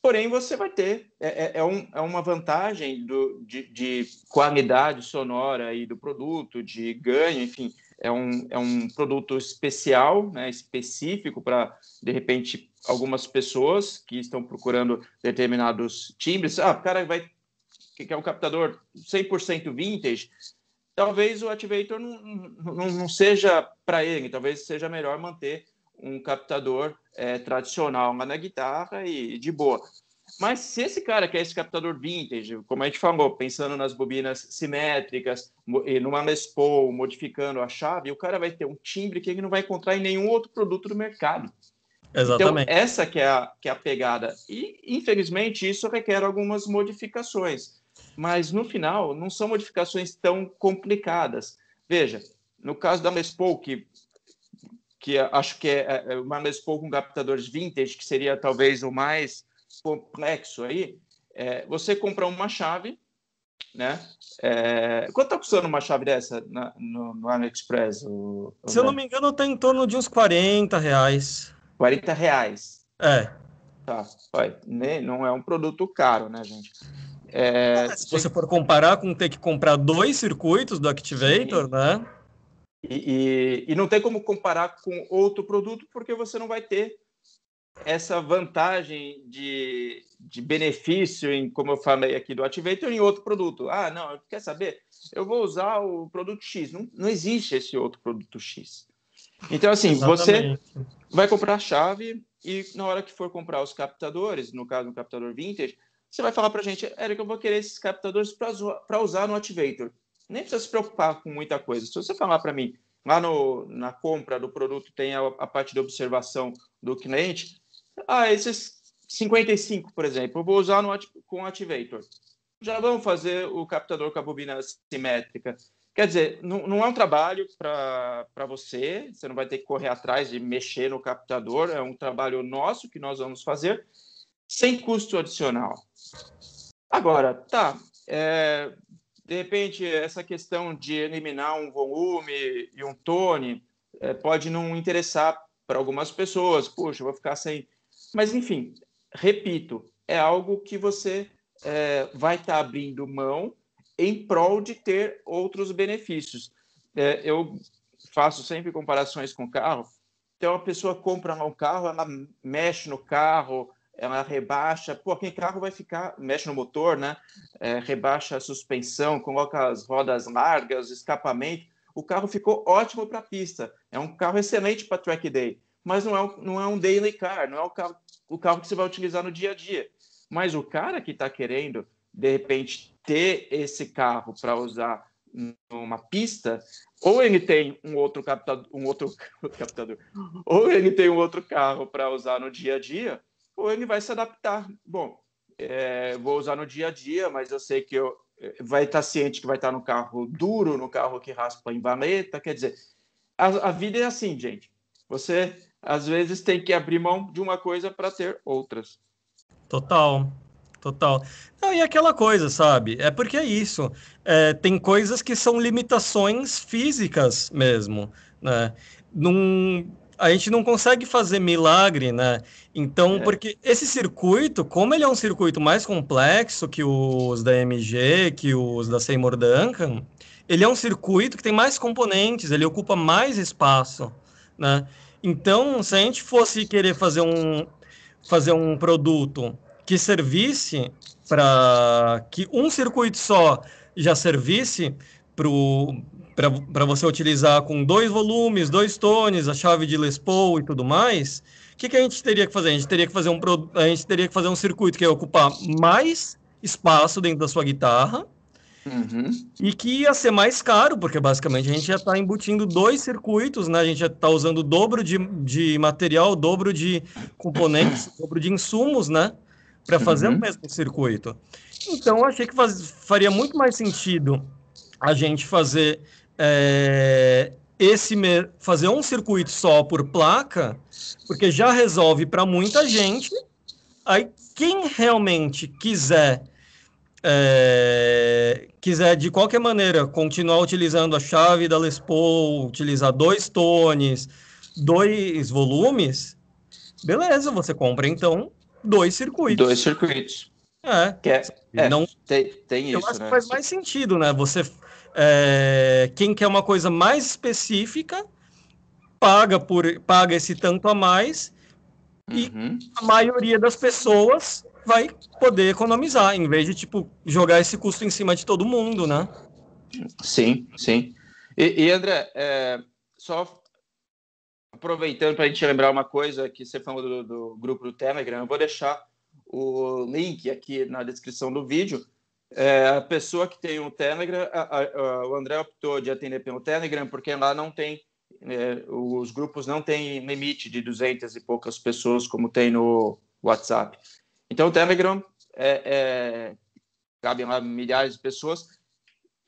porém você vai ter é, é, é um, é uma vantagem do, de, de, qualidade sonora e do produto, de ganho, enfim, é um, é um produto especial, né, específico para de repente algumas pessoas que estão procurando determinados timbres. Ah, o cara vai que é um captador 100% vintage, talvez o Activator não, não, não seja para ele, talvez seja melhor manter um captador é, tradicional lá na guitarra e, de boa. Mas se esse cara quer esse captador vintage, como a gente falou, pensando nas bobinas simétricas e numa Les Paul, modificando a chave, o cara vai ter um timbre que ele não vai encontrar em nenhum outro produto do mercado. Então, Exatamente. Então, essa que é, a, que é a pegada. E, infelizmente, isso requer algumas modificações. Mas no final, não são modificações tão complicadas. Veja, no caso da Mespol, que, que acho que é, é, é uma Mespol com captadores vintage, que seria talvez o mais complexo aí, é, você compra uma chave, né? É, quanto está custando uma chave dessa na, no, no AliExpress? O, o Se eu não me engano, está em torno de uns 40 reais. 40 reais? É. Tá, Olha, nem, não é um produto caro, né, gente? É, se você for comparar com ter que comprar dois circuitos do Activator, Sim. né? E, e, e, não tem como comparar com outro produto, porque você não vai ter essa vantagem de, de benefício, em, como eu falei aqui, do Activator em outro produto. Ah, não, quer saber? Eu vou usar o produto X. Não, não existe esse outro produto X. Então, assim, Exatamente. você vai comprar a chave e na hora que for comprar os captadores, no caso, um captador vintage, você vai falar para a gente, Eric, eu vou querer esses captadores para usar no Activator. Nem precisa se preocupar com muita coisa. Se você falar para mim, lá no, na compra do produto tem a, a parte de observação do cliente, ah, esses 55, por exemplo, eu vou usar no, com o Activator. Já vamos fazer o captador com a bobina simétrica. Quer dizer, não, não é um trabalho para você, você não vai ter que correr atrás de mexer no captador, é um trabalho nosso que nós vamos fazer, sem custo adicional. Agora, tá, é, de repente essa questão de eliminar um volume e um tone é, pode não interessar para algumas pessoas, puxa, vou ficar sem. Mas, enfim, repito, é algo que você é, vai estar tá abrindo mão em prol de ter outros benefícios. É, eu faço sempre comparações com carro. Então, a pessoa compra um carro, ela mexe no carro, ela rebaixa, pô, aquele carro vai ficar, mexe no motor, né? É, rebaixa a suspensão, coloca as rodas largas, escapamento. O carro ficou ótimo para a pista. É um carro excelente para track day, mas não é, um, não é um daily car, não é o carro, o carro que você vai utilizar no dia a dia. Mas o cara que está querendo, de repente, ter esse carro para usar numa pista, ou ele tem um outro captador, um outro captador, ou ele tem um outro carro para usar no dia a dia, ou ele vai se adaptar. Bom, é, vou usar no dia a dia, mas eu sei que eu, é, vai estar ciente que vai estar no carro duro, no carro que raspa em valeta. Quer dizer, a, a vida é assim, gente. Você às vezes tem que abrir mão de uma coisa para ter outras. Total, total. Não, e aquela coisa, sabe? É porque é isso. É, tem coisas que são limitações físicas mesmo, né? Num, a gente não consegue fazer milagre, né? Então, é. porque esse circuito, como ele é um circuito mais complexo que os da MG, que os da Seymour Duncan, ele é um circuito que tem mais componentes, ele ocupa mais espaço, né? Então, se a gente fosse querer fazer um, fazer um produto que servisse para que um circuito só já servisse para para você utilizar com dois volumes, dois tones, a chave de Les Paul e tudo mais, o que, que a gente teria que fazer? A gente teria que fazer um a gente teria que fazer um circuito que ia ocupar mais espaço dentro da sua guitarra uhum. e que ia ser mais caro, porque basicamente a gente já está embutindo dois circuitos, né? A gente já está usando o dobro de, de material, dobro de componentes, dobro de insumos, né? Para fazer uhum. o mesmo circuito. Então, eu achei que faz, faria muito mais sentido a gente fazer é, esse fazer um circuito só por placa, porque já resolve para muita gente. Aí quem realmente quiser é, quiser de qualquer maneira continuar utilizando a chave da Les Paul, utilizar dois tones, dois volumes, beleza, você compra então dois circuitos. Dois circuitos. É. É, é não tem, tem eu isso, acho né? que faz mais sentido, né? Você é, quem quer uma coisa mais específica paga por paga esse tanto a mais e uhum. a maioria das pessoas vai poder economizar em vez de tipo jogar esse custo em cima de todo mundo, né? Sim, sim. E, e André, é, só aproveitando para a gente lembrar uma coisa que você falou do, do grupo do Telegram, eu vou deixar o link aqui na descrição do vídeo é, a pessoa que tem o Telegram, a, a, o André optou de atender pelo Telegram porque lá não tem, é, os grupos não têm limite de 200 e poucas pessoas como tem no WhatsApp. Então o Telegram é, é, cabem lá milhares de pessoas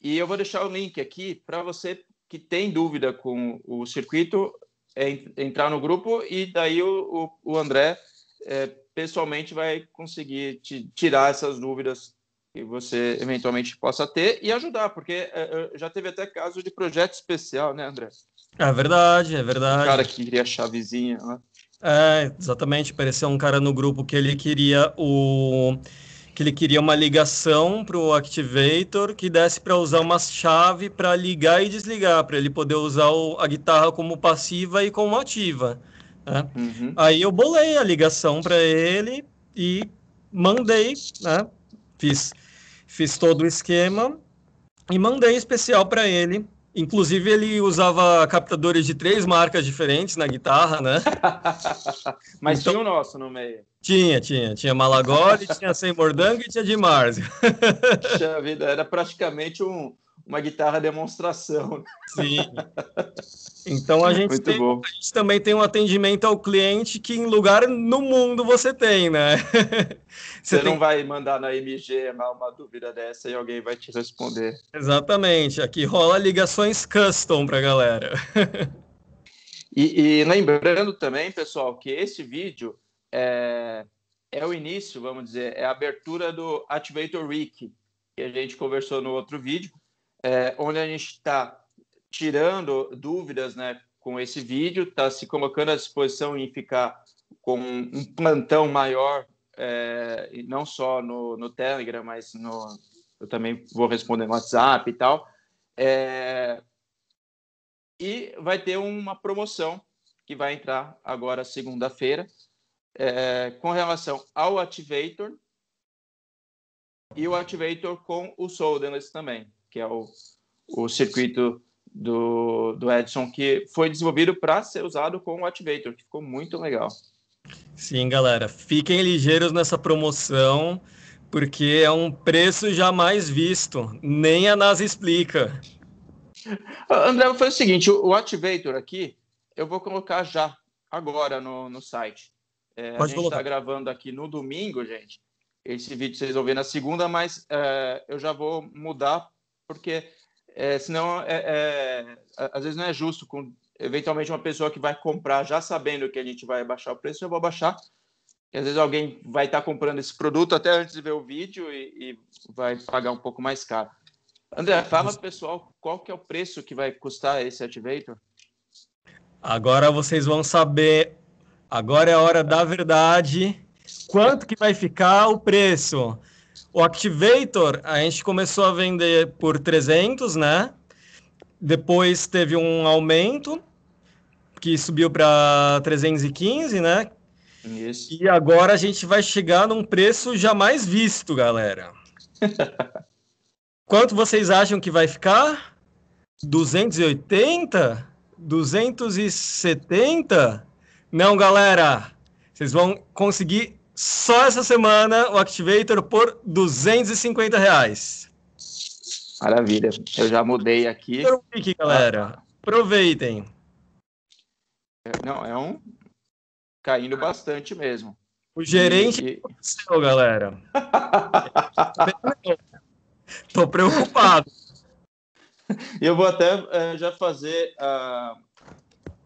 e eu vou deixar o link aqui para você que tem dúvida com o circuito é, entrar no grupo e daí o, o, o André é, pessoalmente vai conseguir te tirar essas dúvidas que você eventualmente possa ter e ajudar, porque eh, eh, já teve até casos de projeto especial, né, André? É verdade, é verdade. O cara que queria a chavezinha lá. Né? É, exatamente. Apareceu um cara no grupo que ele queria o que ele queria uma ligação para o Activator que desse para usar uma chave para ligar e desligar, para ele poder usar o, a guitarra como passiva e como ativa. Né? Uhum. Aí eu bolei a ligação para ele e mandei, né? fiz Fiz todo o esquema e mandei especial para ele. Inclusive, ele usava captadores de três marcas diferentes na guitarra, né? Mas então, tinha o nosso no meio. Tinha, tinha. Tinha Malagoli, tinha Sem Mordango e tinha de Puxa vida, era praticamente um, uma guitarra demonstração. Sim. Então a gente, tem, a gente, também tem um atendimento ao cliente que em lugar no mundo você tem, né? Você, você tem... não vai mandar na MG é uma dúvida dessa e alguém vai te responder. Exatamente. Aqui rola ligações custom para galera. E, e, lembrando também, pessoal, que esse vídeo é, é o início, vamos dizer, é a abertura do Activator Week, que a gente conversou no outro vídeo é, onde a gente está tirando dúvidas né, com esse vídeo, está se colocando à disposição em ficar com um plantão maior, é, não só no, no Telegram, mas no, eu também vou responder no WhatsApp e tal. É, e vai ter uma promoção que vai entrar agora segunda-feira é, com relação ao Activator e o Activator com o Soldenless também que é o, o circuito do, do Edson, que foi desenvolvido para ser usado com o Activator, que ficou muito legal. Sim, galera, fiquem ligeiros nessa promoção, porque é um preço jamais visto, nem a NASA explica. André, vou fazer o seguinte: o Activator aqui, eu vou colocar já, agora no, no site. É, a gente está gravando aqui no domingo, gente. Esse vídeo vocês vão ver na segunda, mas é, eu já vou mudar porque é, senão é, é, às vezes não é justo com eventualmente uma pessoa que vai comprar já sabendo que a gente vai baixar o preço, eu vou baixar. E às vezes alguém vai estar tá comprando esse produto até antes de ver o vídeo e, e vai pagar um pouco mais caro. André, fala pessoal qual que é o preço que vai custar esse Activator. Agora vocês vão saber. Agora é a hora da verdade. Quanto que vai ficar o preço? O Activator, a gente começou a vender por 300, né? Depois teve um aumento que subiu para 315, né? Isso. E agora a gente vai chegar num preço jamais visto, galera. Quanto vocês acham que vai ficar? 280? 270? Não, galera. Vocês vão conseguir só essa semana o Activator por 250 reais. Maravilha. Eu já mudei aqui. Então, galera. Aproveitem. É, não, é um caindo bastante mesmo. O gerente e... aconteceu, é galera. Tô preocupado. Eu vou até uh, já fazer a,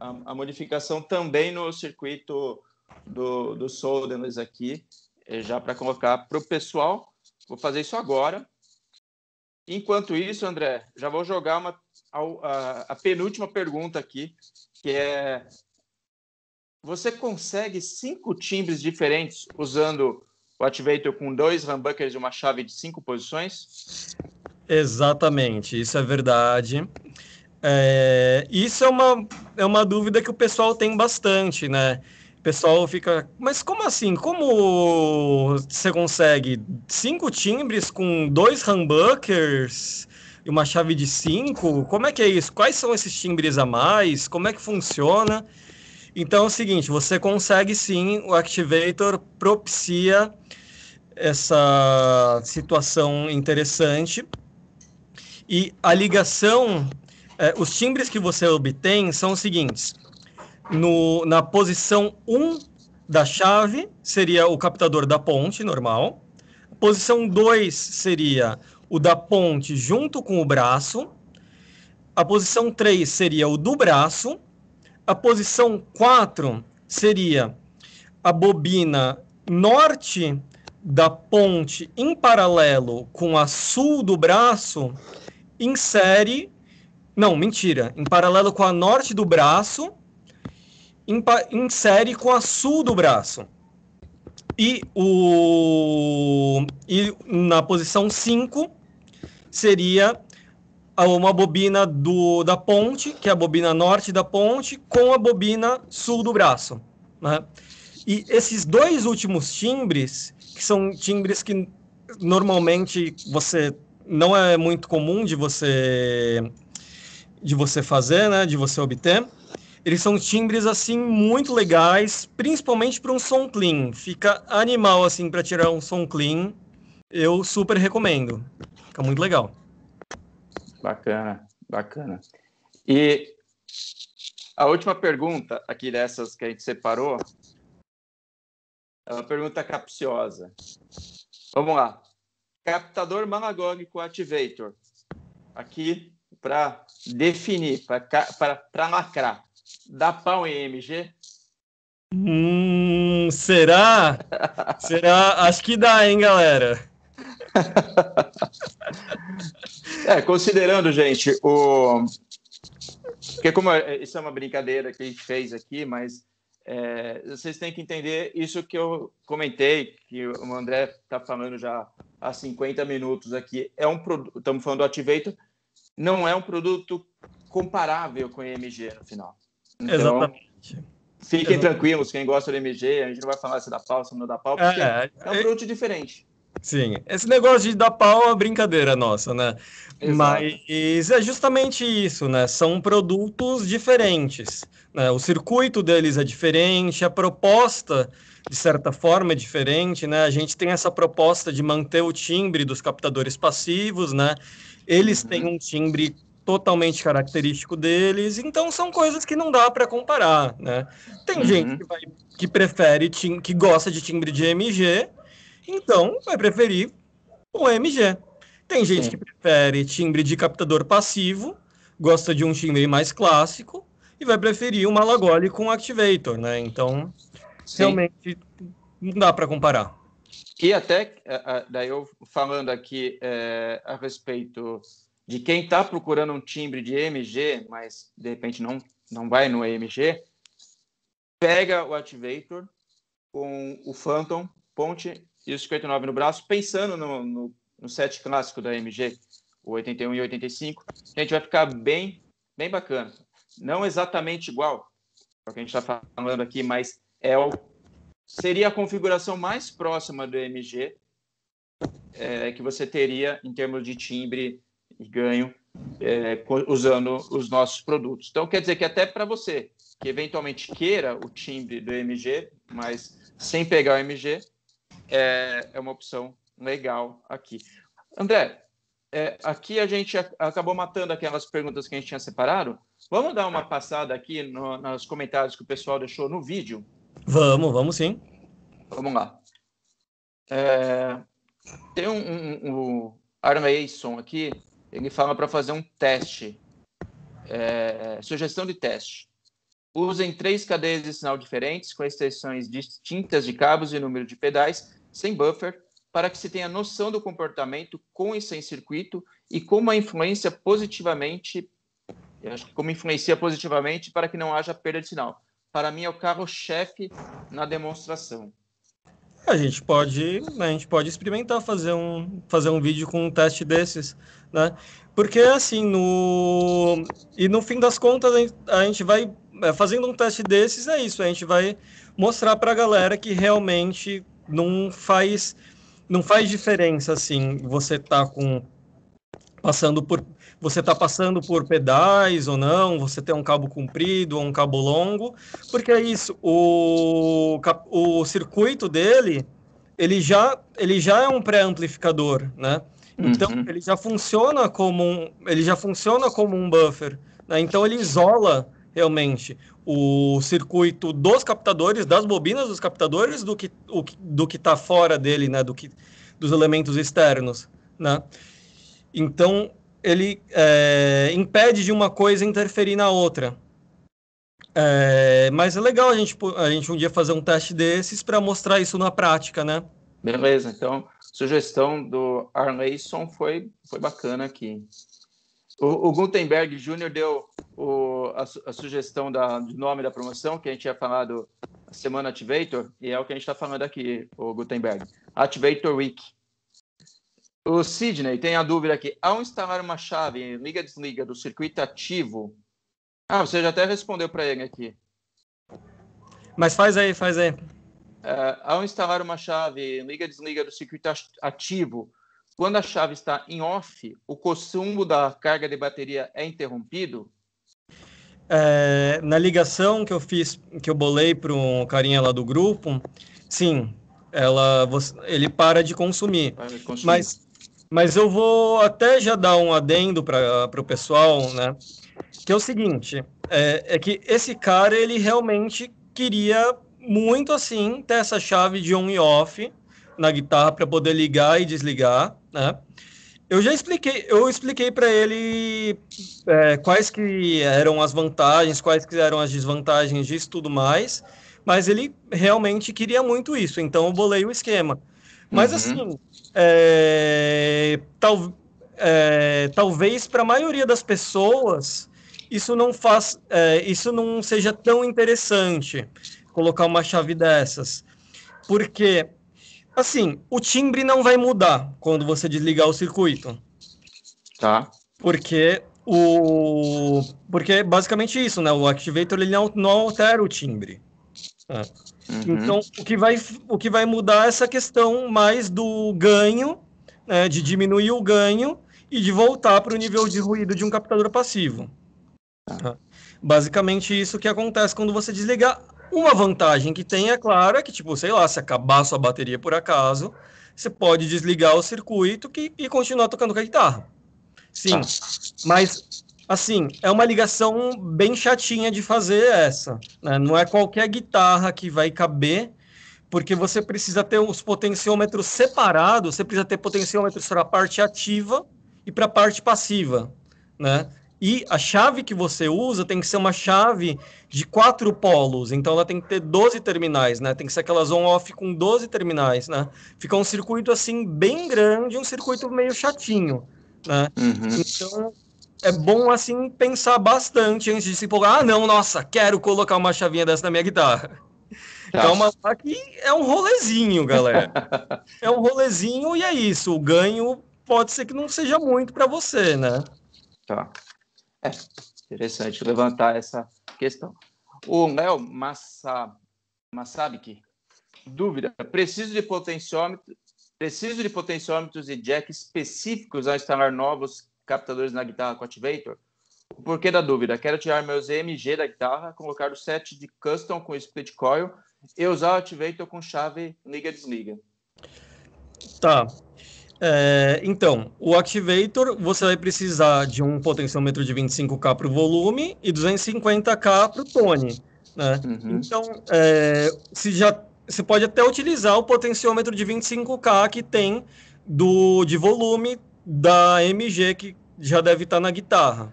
a, a, modificação também no circuito do, do Soldenless aqui, eh, já para colocar para o pessoal. Vou fazer isso agora. Enquanto isso, André, já vou jogar uma, a, a, a penúltima pergunta aqui, que é: você consegue cinco timbres diferentes usando o Activator com dois humbuckers e uma chave de cinco posições? Exatamente, isso é verdade. É, isso é uma, é uma dúvida que o pessoal tem bastante, né? pessoal fica, mas como assim? Como você consegue cinco timbres com dois humbuckers e uma chave de cinco? Como é que é isso? Quais são esses timbres a mais? Como é que funciona? Então é o seguinte, você consegue sim, o Activator propicia essa situação interessante. E a ligação, é, os timbres que você obtém são os seguintes. No, na posição 1 da chave seria o captador da ponte normal. Posição 2 seria o da ponte junto com o braço. A posição 3 seria o do braço. A posição 4 seria a bobina norte da ponte em paralelo com a sul do braço, insere. Não, mentira. Em paralelo com a norte do braço, insere com a sul do braço. E, o, e na posição 5 seria uma bobina do, da ponte, que é a bobina norte da ponte, com a bobina sul do braço. Né? E esses dois últimos timbres, que são timbres que normalmente você não é muito comum de você de você fazer, né, de você obter, eles são timbres assim muito legais, principalmente para um som clean. Fica animal assim para tirar um som clean. Eu super recomendo. Fica muito legal. Bacana, bacana. E a última pergunta aqui dessas que a gente separou é uma pergunta capciosa. Vamos lá. Captador com activator. Aqui para definir, para lacrar dá pau em MG? Hum, será? será? Acho que dá, hein, galera? é, considerando, gente, o. Porque, como é, isso é uma brincadeira que a gente fez aqui, mas é, vocês têm que entender isso que eu comentei, que o André está falando já há 50 minutos aqui. É um produto, estamos falando do Ativator, não é um produto comparável com o EMG no final. Então, Exatamente. Fiquem tranquilos, quem gosta do MG, a gente não vai falar se dá pau, se não dá pau, porque é, é um é. produto é... diferente. Sim, esse negócio de dar pau é uma brincadeira nossa, né? Exato. Mas é justamente isso, né? São produtos diferentes. Né? O circuito deles é diferente, a proposta, de certa forma, é diferente, né? A gente tem essa proposta de manter o timbre dos captadores passivos, né? Eles uhum. têm um timbre totalmente característico deles, então são coisas que não dá para comparar, né? Tem uhum. gente que, vai, que prefere, tim, que gosta de timbre de MG, então vai preferir o MG. Tem gente Sim. que prefere timbre de captador passivo, gosta de um timbre mais clássico e vai preferir uma Malagoli com Activator, né? Então, Sim. realmente não dá para comparar. E até, daí eu falando aqui é, a respeito de quem está procurando um timbre de MG, mas de repente não, não vai no MG, pega o Activator com o Phantom, Ponte e o 59 no braço, pensando no, no, no set clássico da MG, o 81 e 85. A gente vai ficar bem, bem bacana. Não exatamente igual ao que a gente está falando aqui, mas é o, seria a configuração mais próxima do MG é, que você teria em termos de timbre e ganho é, usando os nossos produtos. Então, quer dizer que até para você que eventualmente queira o timbre do MG, mas sem pegar o MG, é, é uma opção legal aqui. André, é, aqui a gente acabou matando aquelas perguntas que a gente tinha separado. Vamos dar uma passada aqui no, nos comentários que o pessoal deixou no vídeo? Vamos, vamos sim. Vamos lá. É, tem um, um, um aqui ele fala para fazer um teste, é, é, sugestão de teste. Usem três cadeias de sinal diferentes, com extensões distintas de cabos e número de pedais, sem buffer, para que se tenha noção do comportamento com e sem circuito e como a influência positivamente, acho que como influencia positivamente para que não haja perda de sinal. Para mim é o carro-chefe na demonstração. A gente pode, a gente pode experimentar fazer um, fazer um vídeo com um teste desses, né? Porque assim, no e no fim das contas a gente, a gente vai é, fazendo um teste desses é isso, a gente vai mostrar para a galera que realmente não faz não faz diferença assim você tá com passando por você está passando por pedais ou não, você tem um cabo comprido ou um cabo longo, porque é isso, o, o circuito dele, ele já, ele já é um pré-amplificador, né? Então uhum. ele já funciona como um, ele já funciona como um buffer, né? Então ele isola realmente o circuito dos captadores, das bobinas dos captadores do que o, do que está fora dele, né? Do que dos elementos externos, né? Então ele é, impede de uma coisa interferir na outra. É, mas é legal a gente, a gente um dia fazer um teste desses para mostrar isso na prática, né? Beleza, então sugestão do Arleison foi, foi bacana aqui. O, o Gutenberg Júnior deu o, a, a, sugestão da, do nome da promoção, que a gente tinha falado semana Activator, e é o que a gente está falando aqui, o Gutenberg. Activator Week. O Sidney tem a dúvida aqui. Ao instalar uma chave em liga-desliga do circuito ativo. Ah, você já até respondeu para ele aqui. Mas faz aí, faz aí. Uh, ao instalar uma chave em liga-desliga do circuito ativo, quando a chave está em off, o consumo da carga de bateria é interrompido? É, na ligação que eu fiz, que eu bolei para um carinha lá do grupo, sim, ela, ele para de consumir. Para de consumir. Mas mas eu vou até já dar um adendo para o pessoal, né? Que é o seguinte, é, é que esse cara, ele realmente queria muito, assim, ter essa chave de on e off na guitarra para poder ligar e desligar, né? Eu já expliquei, eu expliquei para ele é, quais que eram as vantagens, quais que eram as desvantagens disso tudo mais, mas ele realmente queria muito isso, então eu bolei o esquema. Mas uhum. assim, é, tal, é, talvez para a maioria das pessoas isso não faz, é, isso não seja tão interessante colocar uma chave dessas, porque assim o timbre não vai mudar quando você desligar o circuito, tá? Porque o porque é basicamente isso, né? O activator ele não, não altera o timbre. É. Uhum. Então, o que, vai, o que vai mudar é essa questão mais do ganho, né, de diminuir o ganho e de voltar para o nível de ruído de um captador passivo. Tá. Basicamente, isso que acontece quando você desligar. Uma vantagem que tem, é claro, é que, tipo, sei lá, se acabar sua bateria por acaso, você pode desligar o circuito que, e continuar tocando com a guitarra. Sim, tá. mas assim, é uma ligação bem chatinha de fazer essa. Né? Não é qualquer guitarra que vai caber, porque você precisa ter os potenciômetros separados, você precisa ter potenciômetros para a parte ativa e para a parte passiva, né? E a chave que você usa tem que ser uma chave de quatro polos, então ela tem que ter 12 terminais, né? Tem que ser aquelas on-off com 12 terminais, né? Fica um circuito assim bem grande, um circuito meio chatinho, né? Uhum. Então, é bom, assim, pensar bastante antes de se empolgar. Ah, não, nossa, quero colocar uma chavinha dessa na minha guitarra. Calma tá. então, é lá que é um rolezinho, galera. é um rolezinho e é isso. O ganho pode ser que não seja muito para você, né? Tá. É interessante levantar essa questão. O Léo Massa, dúvida. Preciso de potenciômetro, preciso de potenciômetros e jack específicos ao instalar novos captadores na guitarra Activator. O porquê da dúvida? Quero tirar meus EMG da guitarra, colocar o set de custom com split coil e usar o Activator com chave liga-desliga. Tá. É, então, o Activator, você vai precisar de um potenciômetro de 25K para o volume e 250K para o tone. Né? Uhum. Então, é, se já, você pode até utilizar o potenciômetro de 25K que tem do, de volume da MG que já deve estar na guitarra.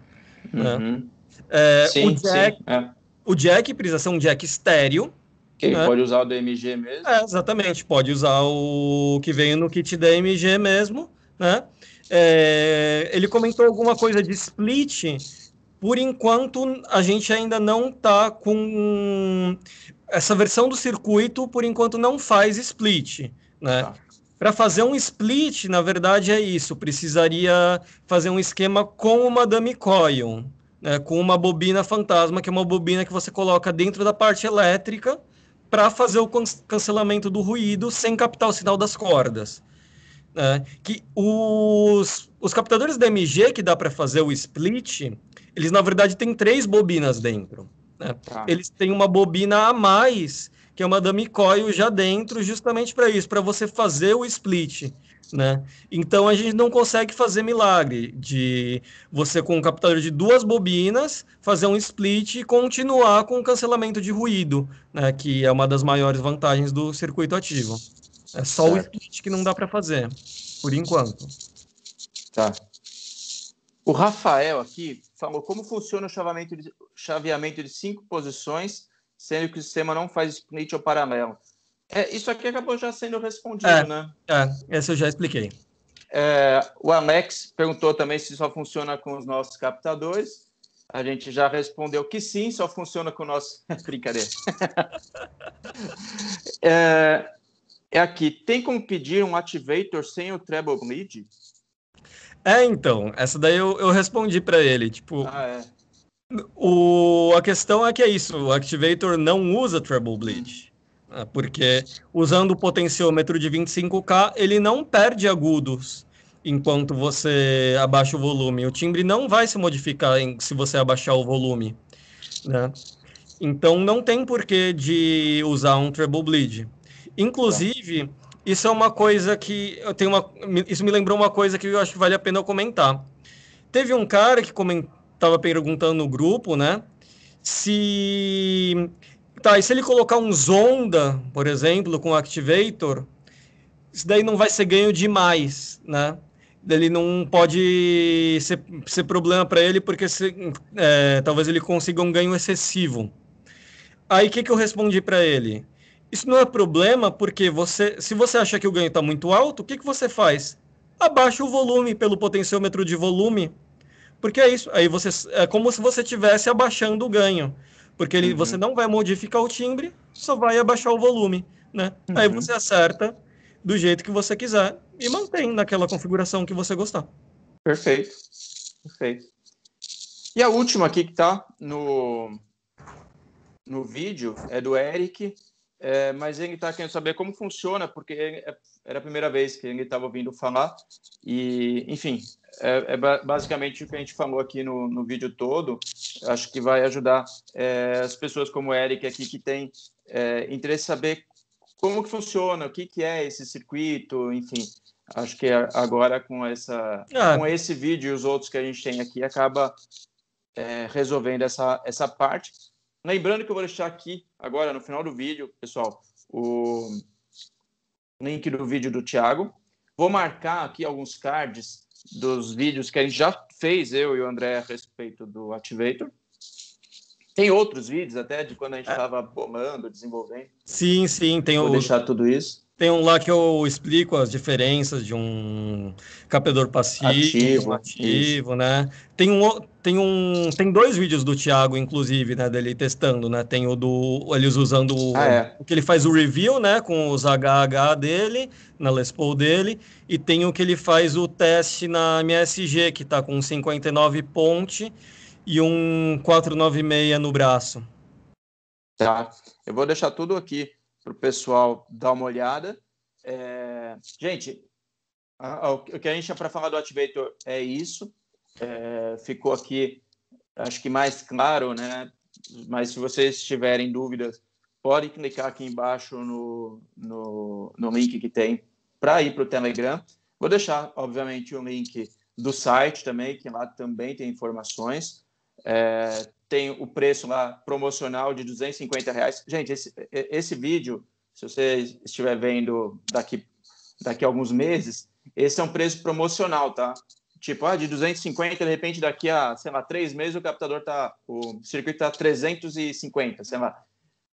Né? Uhum. É, sim, o Jack, sim, é. o Jack precisa ser um Jack estéreo. Que né? pode usar o DMG MG mesmo. É, exatamente, pode usar o que vem no kit da MG mesmo, né? É, ele comentou alguma coisa de split. Por enquanto, a gente ainda não está com essa versão do circuito. Por enquanto, não faz split, né? Tá. Para fazer um split, na verdade é isso, precisaria fazer um esquema com uma dummy coil, né, com uma bobina fantasma, que é uma bobina que você coloca dentro da parte elétrica para fazer o cancelamento do ruído sem captar o sinal das cordas. Né? Que os, os captadores DMG que dá para fazer o split, eles na verdade têm três bobinas dentro. Né? Tá. Eles têm uma bobina a mais que é uma dummy coil já dentro, justamente para isso, para você fazer o split. Né? Então a gente não consegue fazer milagre de você com um captador de duas bobinas fazer um split e continuar com o cancelamento de ruído, né? Que é uma das maiores vantagens do circuito ativo. É só certo. o split que não dá para fazer, por enquanto. Tá. O Rafael aqui falou como funciona o chaveamento de, chaveamento de cinco posições sendo que o sistema não faz split ou paralelo. É, isso aqui acabou já sendo respondido, é, né? É, essa eu já expliquei. É, o Alex perguntou também se só funciona com os nossos captadores. A gente já respondeu que sim, só funciona com o nosso. Brincadeira. é, é aqui. Tem como pedir um Activator sem o Treble Bleed? É, então. Essa daí eu, eu respondi para ele. Tipo, ah, é. O, a questão é que é isso, o Activator não usa Treble Bleed, né, porque usando o potenciômetro de 25K, ele não perde agudos enquanto você abaixa o volume. O timbre não vai se modificar em, se você abaixar o volume, né? Então não tem porquê de usar um treble bleed. Inclusive, isso é uma coisa que eu tenho uma, isso me lembrou uma coisa que eu acho que vale a pena eu comentar. Teve um cara que comentou estava perguntando no grupo, né? Se tá, e se ele colocar um Zonda, por exemplo, com Activator, isso daí não vai ser ganho demais, né? Ele não pode ser, ser problema para ele, porque se, é, talvez ele consiga um ganho excessivo. Aí o que, que eu respondi para ele? Isso não é problema, porque você, se você acha que o ganho está muito alto, o que, que você faz? Abaixa o volume pelo potenciômetro de volume porque é isso. Aí você é como se você estivesse abaixando o ganho. Porque ele, uhum. você não vai modificar o timbre, só vai abaixar o volume. Né? Uhum. Aí você acerta do jeito que você quiser e mantém naquela configuração que você gostar. Perfeito. Perfeito. E a última aqui que tá no, no vídeo é do Eric é, mas ele está querendo saber como funciona, porque é, é, era a primeira vez que ele estava ouvindo falar. E, enfim, é, é, basicamente o que a gente falou aqui no, no vídeo todo. Acho que vai ajudar é, as pessoas como o Eric aqui, que tem é, interesse em saber como que funciona, o que, que é esse circuito, enfim. Acho que agora com, essa, ah. com esse vídeo e os outros que a gente tem aqui, acaba resolvendo essa, essa parte Lembrando que eu vou deixar aqui, agora no final do vídeo, pessoal, o link do vídeo do Thiago. Vou marcar aqui alguns cards dos vídeos que a gente já fez, eu e o André, a respeito do Activator. Tem outros vídeos até de quando a gente estava é. desenvolvendo. Sim, sim, tem Vou o... deixar tudo isso. Tem um lá que eu explico as diferenças de um captador passivo, ativo, ativo né? Tem um tem, um, tem dois vídeos do Thiago, inclusive, né, dele testando, né? Tem o do. Eles usando o, ah, é. o que ele faz o review, né? Com os HH dele, na Les Paul dele, e tem o que ele faz o teste na MSG, que tá com 59 ponte e um 496 no braço. Tá. Eu vou deixar tudo aqui para o pessoal dar uma olhada. É... Gente, o que a gente tinha para falar do Activator é isso é, ficou aqui, acho que mais claro, né? Mas se vocês tiverem dúvidas, podem clicar aqui embaixo no, no, no link que tem para ir para o Telegram. Vou deixar, obviamente, o link do site também, que lá também tem informações. É, tem o preço lá promocional de 250 reais. Gente, esse, esse vídeo, se você estiver vendo daqui, daqui a alguns meses, esse é um preço promocional, tá? Tipo, ah, de 250, de repente, daqui a, sei lá, três meses o captador tá, o circuito tá 350, sei lá.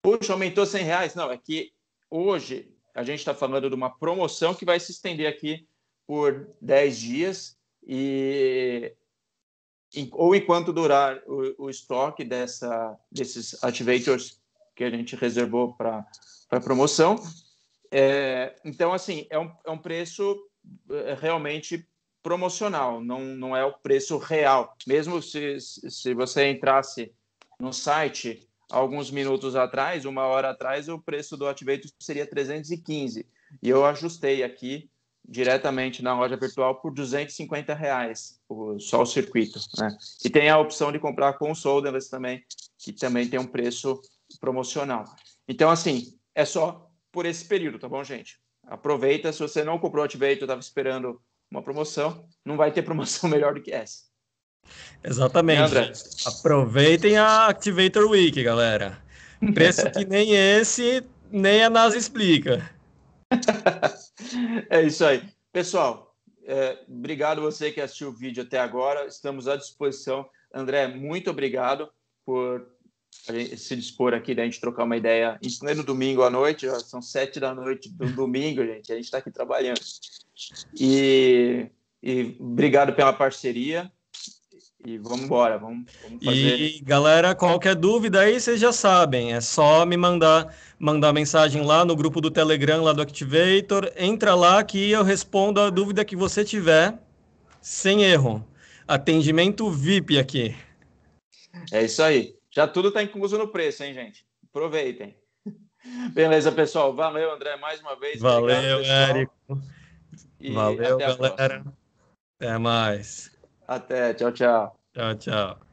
Puxa, aumentou 100 reais. Não, é que hoje a gente está falando de uma promoção que vai se estender aqui por 10 dias e ou enquanto durar o, o estoque dessa, desses activators que a gente reservou para a promoção. É, então, assim, é um, é um preço eh, realmente promocional, não, não é o preço real. Mesmo se, se você entrasse no site alguns minutos atrás, uma hora atrás, o preço do Ativator seria 315. E eu ajustei aqui diretamente na loja virtual por 250 reais, só o circuito. Né? E tem a opção de comprar com o Solderless também, que também tem um preço promocional. Então, assim, é só por esse período, tá bom, gente? Aproveita, se você não comprou o Ativator, estava esperando uma promoção. Não vai ter promoção melhor do que essa. Exatamente. Né, André? Aproveitem a Activator Week, galera. Preço que nem esse, nem a NASA explica. é isso aí. Pessoal, é, obrigado você que assistiu o vídeo até agora. Estamos à disposição. André, muito obrigado por se dispor aqui, da gente trocar uma ideia. Isso não é no domingo à noite, são sete da noite do domingo, gente. A gente está aqui trabalhando. E, e obrigado pela parceria. E vamos embora, vamos, vamos fazer. E galera, qualquer dúvida aí, vocês já sabem, é só me mandar mandar mensagem lá no grupo do Telegram, lá do Activator. Entra lá que eu respondo a dúvida que você tiver, sem erro. Atendimento VIP aqui. É isso aí. Já tudo está incluso no preço, hein, gente? Aproveitem. Beleza, pessoal. Valeu, André, mais uma vez. Valeu, Obrigado, Érico. E Valeu, galera. Até mais. Até, tchau, tchau. Tchau, tchau.